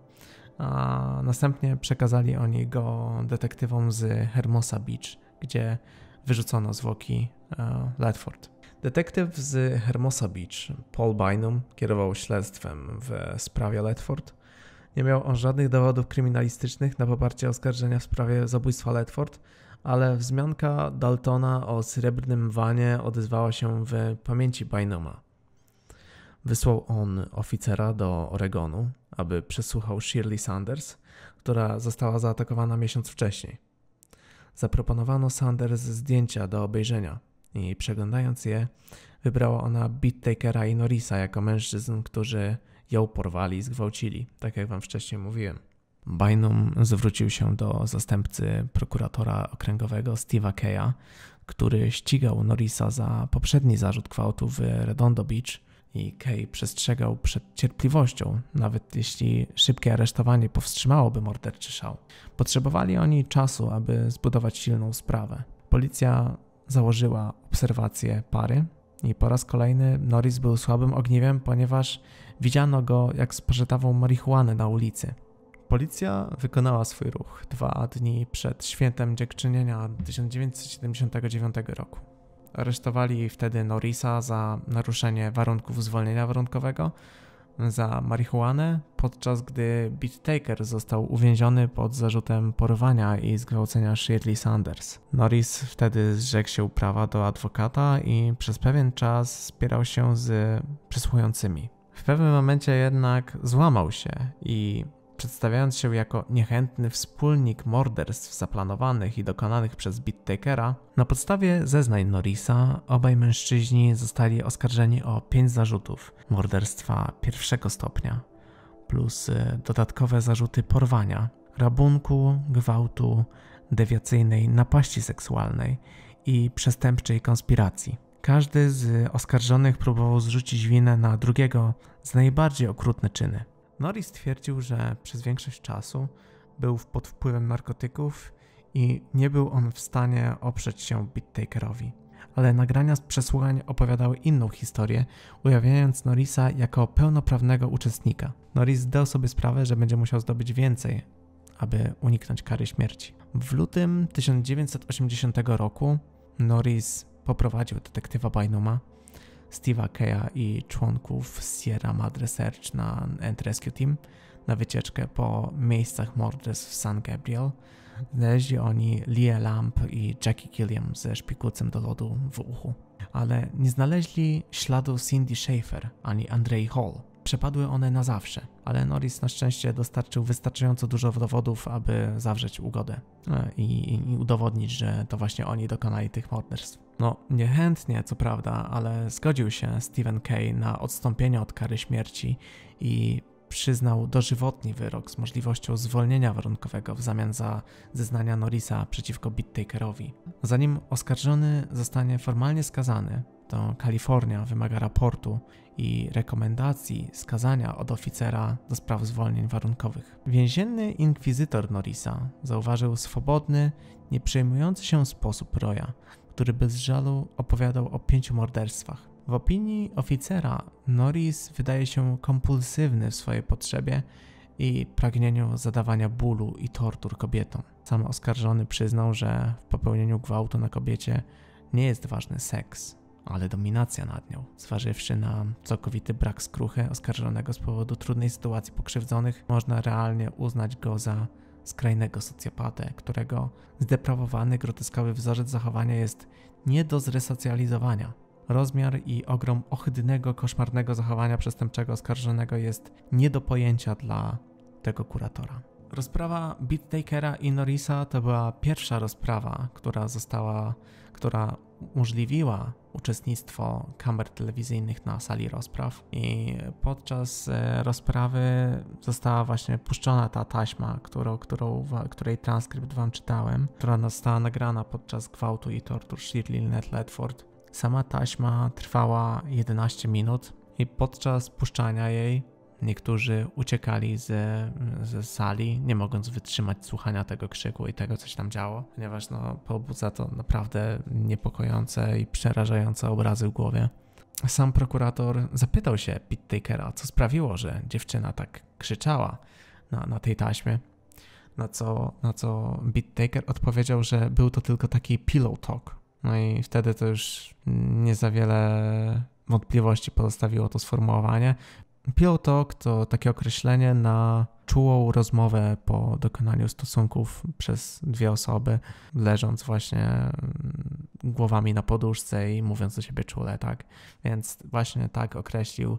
Speaker 1: a następnie przekazali oni go detektywom z Hermosa Beach, gdzie wyrzucono zwłoki e, Ledford. Detektyw z Hermosa Beach, Paul Bynum, kierował śledztwem w sprawie Ledford. Nie miał on żadnych dowodów kryminalistycznych na poparcie oskarżenia w sprawie zabójstwa Ledford, ale wzmianka Daltona o srebrnym wanie odezwała się w pamięci Bynuma. Wysłał on oficera do Oregonu, aby przesłuchał Shirley Sanders, która została zaatakowana miesiąc wcześniej zaproponowano Sanders zdjęcia do obejrzenia i przeglądając je, wybrała ona Bittakera i Norisa jako mężczyzn, którzy ją porwali i zgwałcili, tak jak wam wcześniej mówiłem. Bynum zwrócił się do zastępcy prokuratora okręgowego Steve'a Keya, który ścigał Norisa za poprzedni zarzut gwałtu w Redondo Beach – i Kay przestrzegał przed cierpliwością, nawet jeśli szybkie aresztowanie powstrzymałoby morderczy szał. Potrzebowali oni czasu, aby zbudować silną sprawę. Policja założyła obserwację pary i po raz kolejny Norris był słabym ogniwem, ponieważ widziano go jak spożytawą marihuanę na ulicy. Policja wykonała swój ruch dwa dni przed świętem dziękczynienia 1979 roku. Aresztowali wtedy Norisa za naruszenie warunków zwolnienia warunkowego za marihuanę, podczas gdy Beat Taker został uwięziony pod zarzutem porwania i zgwałcenia Shirley Sanders. Norris wtedy zrzekł się prawa do adwokata i przez pewien czas spierał się z przysłuchującymi. W pewnym momencie jednak złamał się i Przedstawiając się jako niechętny wspólnik morderstw zaplanowanych i dokonanych przez Bittakera, na podstawie zeznań Norisa, obaj mężczyźni zostali oskarżeni o pięć zarzutów morderstwa pierwszego stopnia, plus y, dodatkowe zarzuty porwania, rabunku, gwałtu, dewiacyjnej napaści seksualnej i przestępczej konspiracji. Każdy z oskarżonych próbował zrzucić winę na drugiego z najbardziej okrutne czyny – Norris twierdził, że przez większość czasu był pod wpływem narkotyków i nie był on w stanie oprzeć się Bittakerowi. Ale nagrania z przesłuchań opowiadały inną historię, ujawniając Norrisa jako pełnoprawnego uczestnika. Norris zdał sobie sprawę, że będzie musiał zdobyć więcej, aby uniknąć kary śmierci. W lutym 1980 roku Norris poprowadził detektywa Bynuma Steve'a Kea i członków Sierra Madre Search na, end Rescue Team na wycieczkę po miejscach morderstw w San Gabriel. Znaleźli oni Lee Lamp i Jackie Killiam ze szpikucem do lodu w uchu. Ale nie znaleźli śladu Cindy Schaefer ani Andrei Hall. Przepadły one na zawsze, ale Norris na szczęście dostarczył wystarczająco dużo dowodów, aby zawrzeć ugodę e, i, i, i udowodnić, że to właśnie oni dokonali tych morderstw. No, niechętnie, co prawda, ale zgodził się Stephen Kay na odstąpienie od kary śmierci i przyznał dożywotni wyrok z możliwością zwolnienia warunkowego w zamian za zeznania Norisa przeciwko Bittakerowi. Zanim oskarżony zostanie formalnie skazany, to Kalifornia wymaga raportu i rekomendacji skazania od oficera do spraw zwolnień warunkowych. Więzienny inkwizytor Norisa zauważył swobodny, nieprzyjmujący się sposób Roya, który bez żalu opowiadał o pięciu morderstwach. W opinii oficera Norris wydaje się kompulsywny w swojej potrzebie i pragnieniu zadawania bólu i tortur kobietom. Sam oskarżony przyznał, że w popełnieniu gwałtu na kobiecie nie jest ważny seks, ale dominacja nad nią. Zważywszy na całkowity brak skruchy oskarżonego z powodu trudnej sytuacji pokrzywdzonych, można realnie uznać go za skrajnego socjopatę, którego zdeprawowany, groteskowy wzorzec zachowania jest nie do zresocjalizowania. Rozmiar i ogrom ohydnego, koszmarnego zachowania przestępczego oskarżonego jest nie do pojęcia dla tego kuratora. Rozprawa Bittakera i Norisa to była pierwsza rozprawa, która została, która umożliwiła uczestnictwo kamer telewizyjnych na sali rozpraw i podczas e, rozprawy została właśnie puszczona ta taśma, którą, którą, której transkrypt wam czytałem, która została nagrana podczas gwałtu i tortur Shirley Ledford. Sama taśma trwała 11 minut i podczas puszczania jej Niektórzy uciekali ze ze sali, nie mogąc wytrzymać słuchania tego krzyku i tego, co się tam działo, ponieważ no, pobudza to naprawdę niepokojące i przerażające obrazy w głowie. Sam prokurator zapytał się Pittakera, co sprawiło, że dziewczyna tak krzyczała na, na tej taśmie. Na co, na co Beat odpowiedział, że był to tylko taki pillow talk. No i wtedy to już nie za wiele wątpliwości pozostawiło to sformułowanie. Piął Talk to takie określenie na czułą rozmowę po dokonaniu stosunków przez dwie osoby, leżąc właśnie mm, głowami na poduszce i mówiąc do siebie czule, tak? Więc właśnie tak określił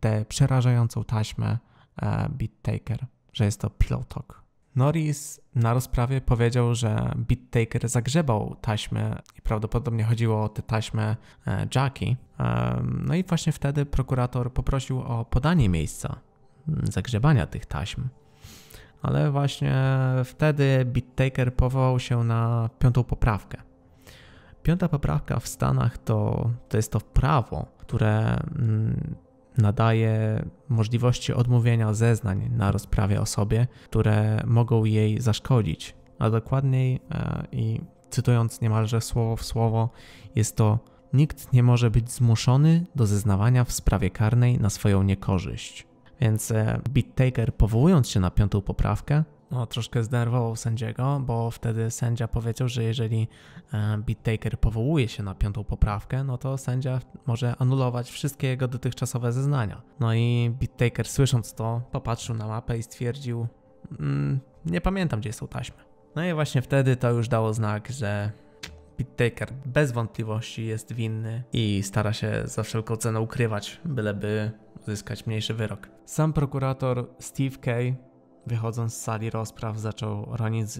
Speaker 1: tę przerażającą taśmę e, Beat Taker, że jest to pillow talk. Norris na rozprawie powiedział, że BitTaker zagrzebał taśmę i prawdopodobnie chodziło o tę taśmę e, Jackie. E, no i właśnie wtedy prokurator poprosił o podanie miejsca zagrzebania tych taśm. Ale właśnie wtedy BitTaker powołał się na piątą poprawkę. Piąta poprawka w Stanach to, to jest to prawo, które mm, nadaje możliwości odmówienia zeznań na rozprawie osobie, które mogą jej zaszkodzić. A dokładniej, e, i cytując niemalże słowo w słowo, jest to: Nikt nie może być zmuszony do zeznawania w sprawie karnej na swoją niekorzyść. Więc e, BitTaker, powołując się na piątą poprawkę, no, troszkę zdenerwował sędziego, bo wtedy sędzia powiedział, że jeżeli e, BitTaker powołuje się na piątą poprawkę, no to sędzia może anulować wszystkie jego dotychczasowe zeznania. No i BitTaker słysząc to, popatrzył na mapę i stwierdził, mm, nie pamiętam gdzie są taśmy. No i właśnie wtedy to już dało znak, że BitTaker bez wątpliwości jest winny i stara się za wszelką cenę ukrywać, byleby uzyskać mniejszy wyrok. Sam prokurator Steve Kay Wychodząc z sali rozpraw, zaczął ronić,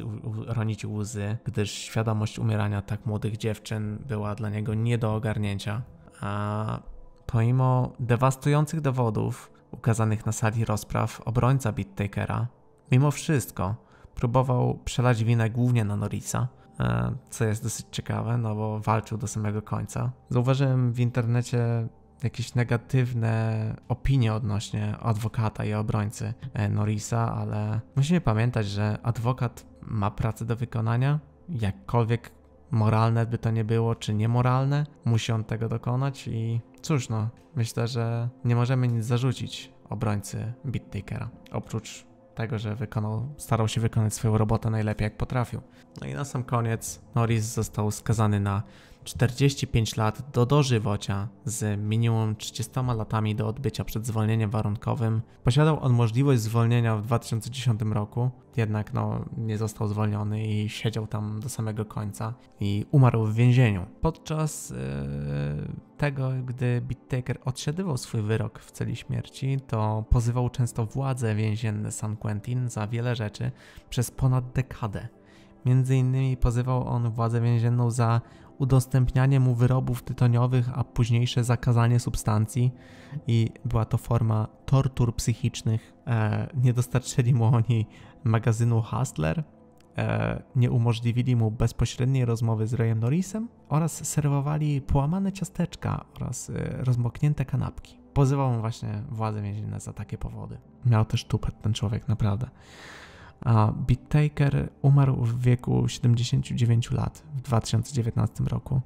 Speaker 1: ronić łzy, gdyż świadomość umierania tak młodych dziewczyn była dla niego nie do ogarnięcia. A pomimo dewastujących dowodów ukazanych na sali rozpraw, obrońca Bittakera, mimo wszystko próbował przelać winę głównie na Norisa, e, co jest dosyć ciekawe, no bo walczył do samego końca. Zauważyłem w internecie jakieś negatywne opinie odnośnie adwokata i obrońcy e, Norisa, ale musimy pamiętać, że adwokat ma pracę do wykonania, jakkolwiek moralne by to nie było, czy niemoralne, musi on tego dokonać i cóż no, myślę, że nie możemy nic zarzucić obrońcy Bittakera, oprócz tego, że wykonał, starał się wykonać swoją robotę najlepiej jak potrafił. No i na sam koniec Norris został skazany na 45 lat do dożywocia z minimum 30 latami do odbycia przed zwolnieniem warunkowym. Posiadał on możliwość zwolnienia w 2010 roku, jednak no, nie został zwolniony i siedział tam do samego końca i umarł w więzieniu. Podczas yy, tego, gdy Bittaker odsiadywał swój wyrok w celi śmierci, to pozywał często władze więzienne San Quentin za wiele rzeczy przez ponad dekadę. Między innymi pozywał on władzę więzienną za udostępnianie mu wyrobów tytoniowych, a późniejsze zakazanie substancji i była to forma tortur psychicznych. E, nie dostarczyli mu oni magazynu Hustler, e, nie umożliwili mu bezpośredniej rozmowy z Rayem Norrisem oraz serwowali połamane ciasteczka oraz e, rozmoknięte kanapki. Pozywał właśnie władze więzienne za takie powody. Miał też tupet ten człowiek, naprawdę a Bittaker umarł w wieku 79 lat w 2019 roku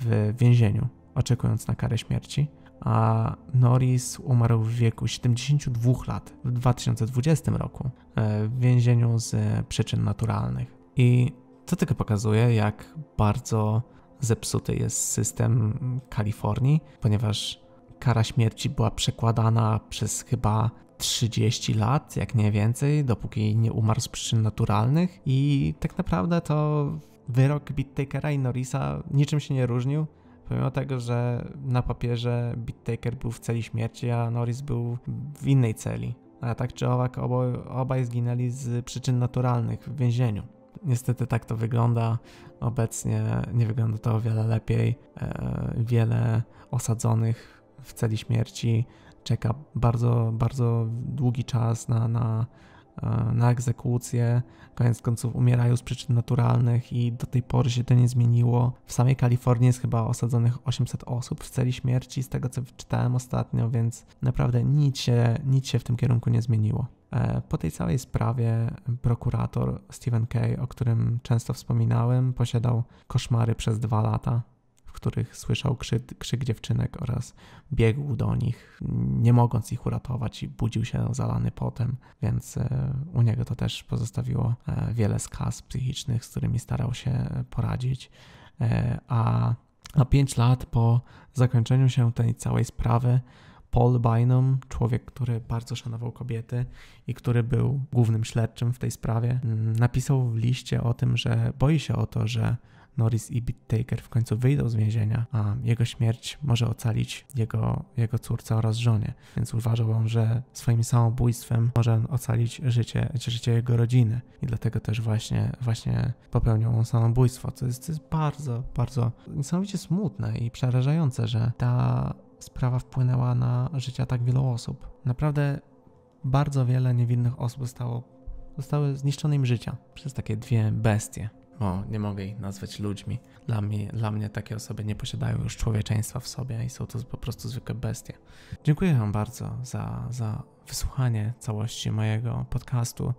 Speaker 1: w więzieniu, oczekując na karę śmierci, a Norris umarł w wieku 72 lat w 2020 roku e, w więzieniu z przyczyn naturalnych. I to tylko pokazuje, jak bardzo zepsuty jest system Kalifornii, ponieważ kara śmierci była przekładana przez chyba 30 lat, jak nie więcej, dopóki nie umarł z przyczyn naturalnych i tak naprawdę to wyrok Bittakera i Norisa niczym się nie różnił. Pomimo tego, że na papierze Bittaker był w celi śmierci, a Norris był w innej celi. Ale tak czy owak obaj, obaj zginęli z przyczyn naturalnych w więzieniu. Niestety tak to wygląda. Obecnie nie wygląda to o wiele lepiej. E, wiele osadzonych w celi śmierci czeka bardzo, bardzo długi czas na, na, e, na egzekucję, koniec końców umierają z przyczyn naturalnych i do tej pory się to nie zmieniło. W samej Kalifornii jest chyba osadzonych 800 osób w celi śmierci, z tego co czytałem ostatnio, więc naprawdę nic się, nic się w tym kierunku nie zmieniło. E, po tej całej sprawie prokurator Stephen Kay, o którym często wspominałem, posiadał koszmary przez dwa lata w których słyszał krzyk, krzyk dziewczynek oraz biegł do nich, nie mogąc ich uratować i budził się zalany potem, więc e, u niego to też pozostawiło e, wiele skaz psychicznych, z którymi starał się e, poradzić. A, a pięć lat po zakończeniu się tej całej sprawy, Paul Bynum, człowiek, który bardzo szanował kobiety i który był głównym śledczym w tej sprawie, mm, napisał w liście o tym, że boi się o to, że Norris i Bittaker w końcu wyjdą z więzienia, a jego śmierć może ocalić jego, jego córce oraz żonie. Więc uważał on, że swoim samobójstwem może ocalić życie, życie jego rodziny. I dlatego też właśnie, właśnie popełnił on samobójstwo, co jest, jest bardzo, bardzo niesamowicie smutne i przerażające, że ta sprawa wpłynęła na życie tak wielu osób. Naprawdę bardzo wiele niewinnych osób zostało, zostały zniszczone im życia przez takie dwie bestie bo nie mogę ich nazwać ludźmi. Dla mnie, dla mnie takie osoby nie posiadają już człowieczeństwa w sobie i są to po prostu zwykłe bestie. Dziękuję Wam bardzo za, za wysłuchanie całości mojego podcastu.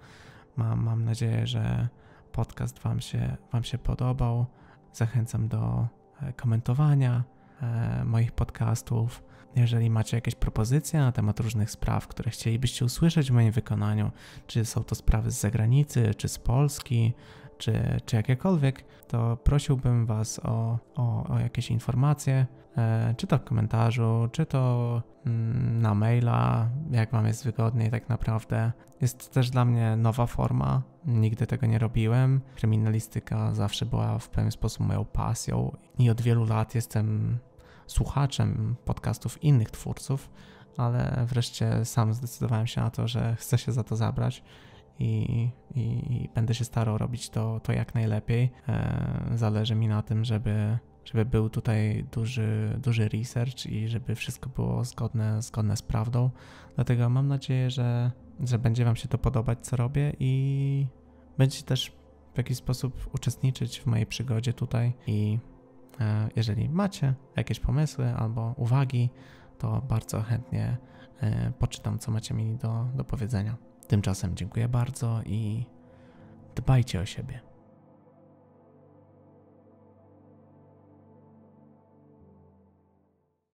Speaker 1: Mam, mam nadzieję, że podcast wam się, wam się podobał. Zachęcam do e, komentowania e, moich podcastów. Jeżeli macie jakieś propozycje na temat różnych spraw, które chcielibyście usłyszeć w moim wykonaniu, czy są to sprawy z zagranicy, czy z Polski, czy, czy jakiekolwiek, to prosiłbym Was o, o, o jakieś informacje, e, czy to w komentarzu, czy to mm, na maila, jak Wam jest wygodniej tak naprawdę. Jest to też dla mnie nowa forma, nigdy tego nie robiłem. Kryminalistyka zawsze była w pewien sposób moją pasją i od wielu lat jestem słuchaczem podcastów innych twórców, ale wreszcie sam zdecydowałem się na to, że chcę się za to zabrać i, i, będę się starał robić to, to jak najlepiej. E, zależy mi na tym, żeby, żeby był tutaj duży, duży research i żeby wszystko było zgodne, zgodne z prawdą. Dlatego mam nadzieję, że, że będzie Wam się to podobać, co robię i będziecie też w jakiś sposób uczestniczyć w mojej przygodzie tutaj i e, jeżeli macie jakieś pomysły albo uwagi, to bardzo chętnie e, poczytam, co macie mi do, do powiedzenia. Tymczasem dziękuję bardzo i dbajcie o siebie.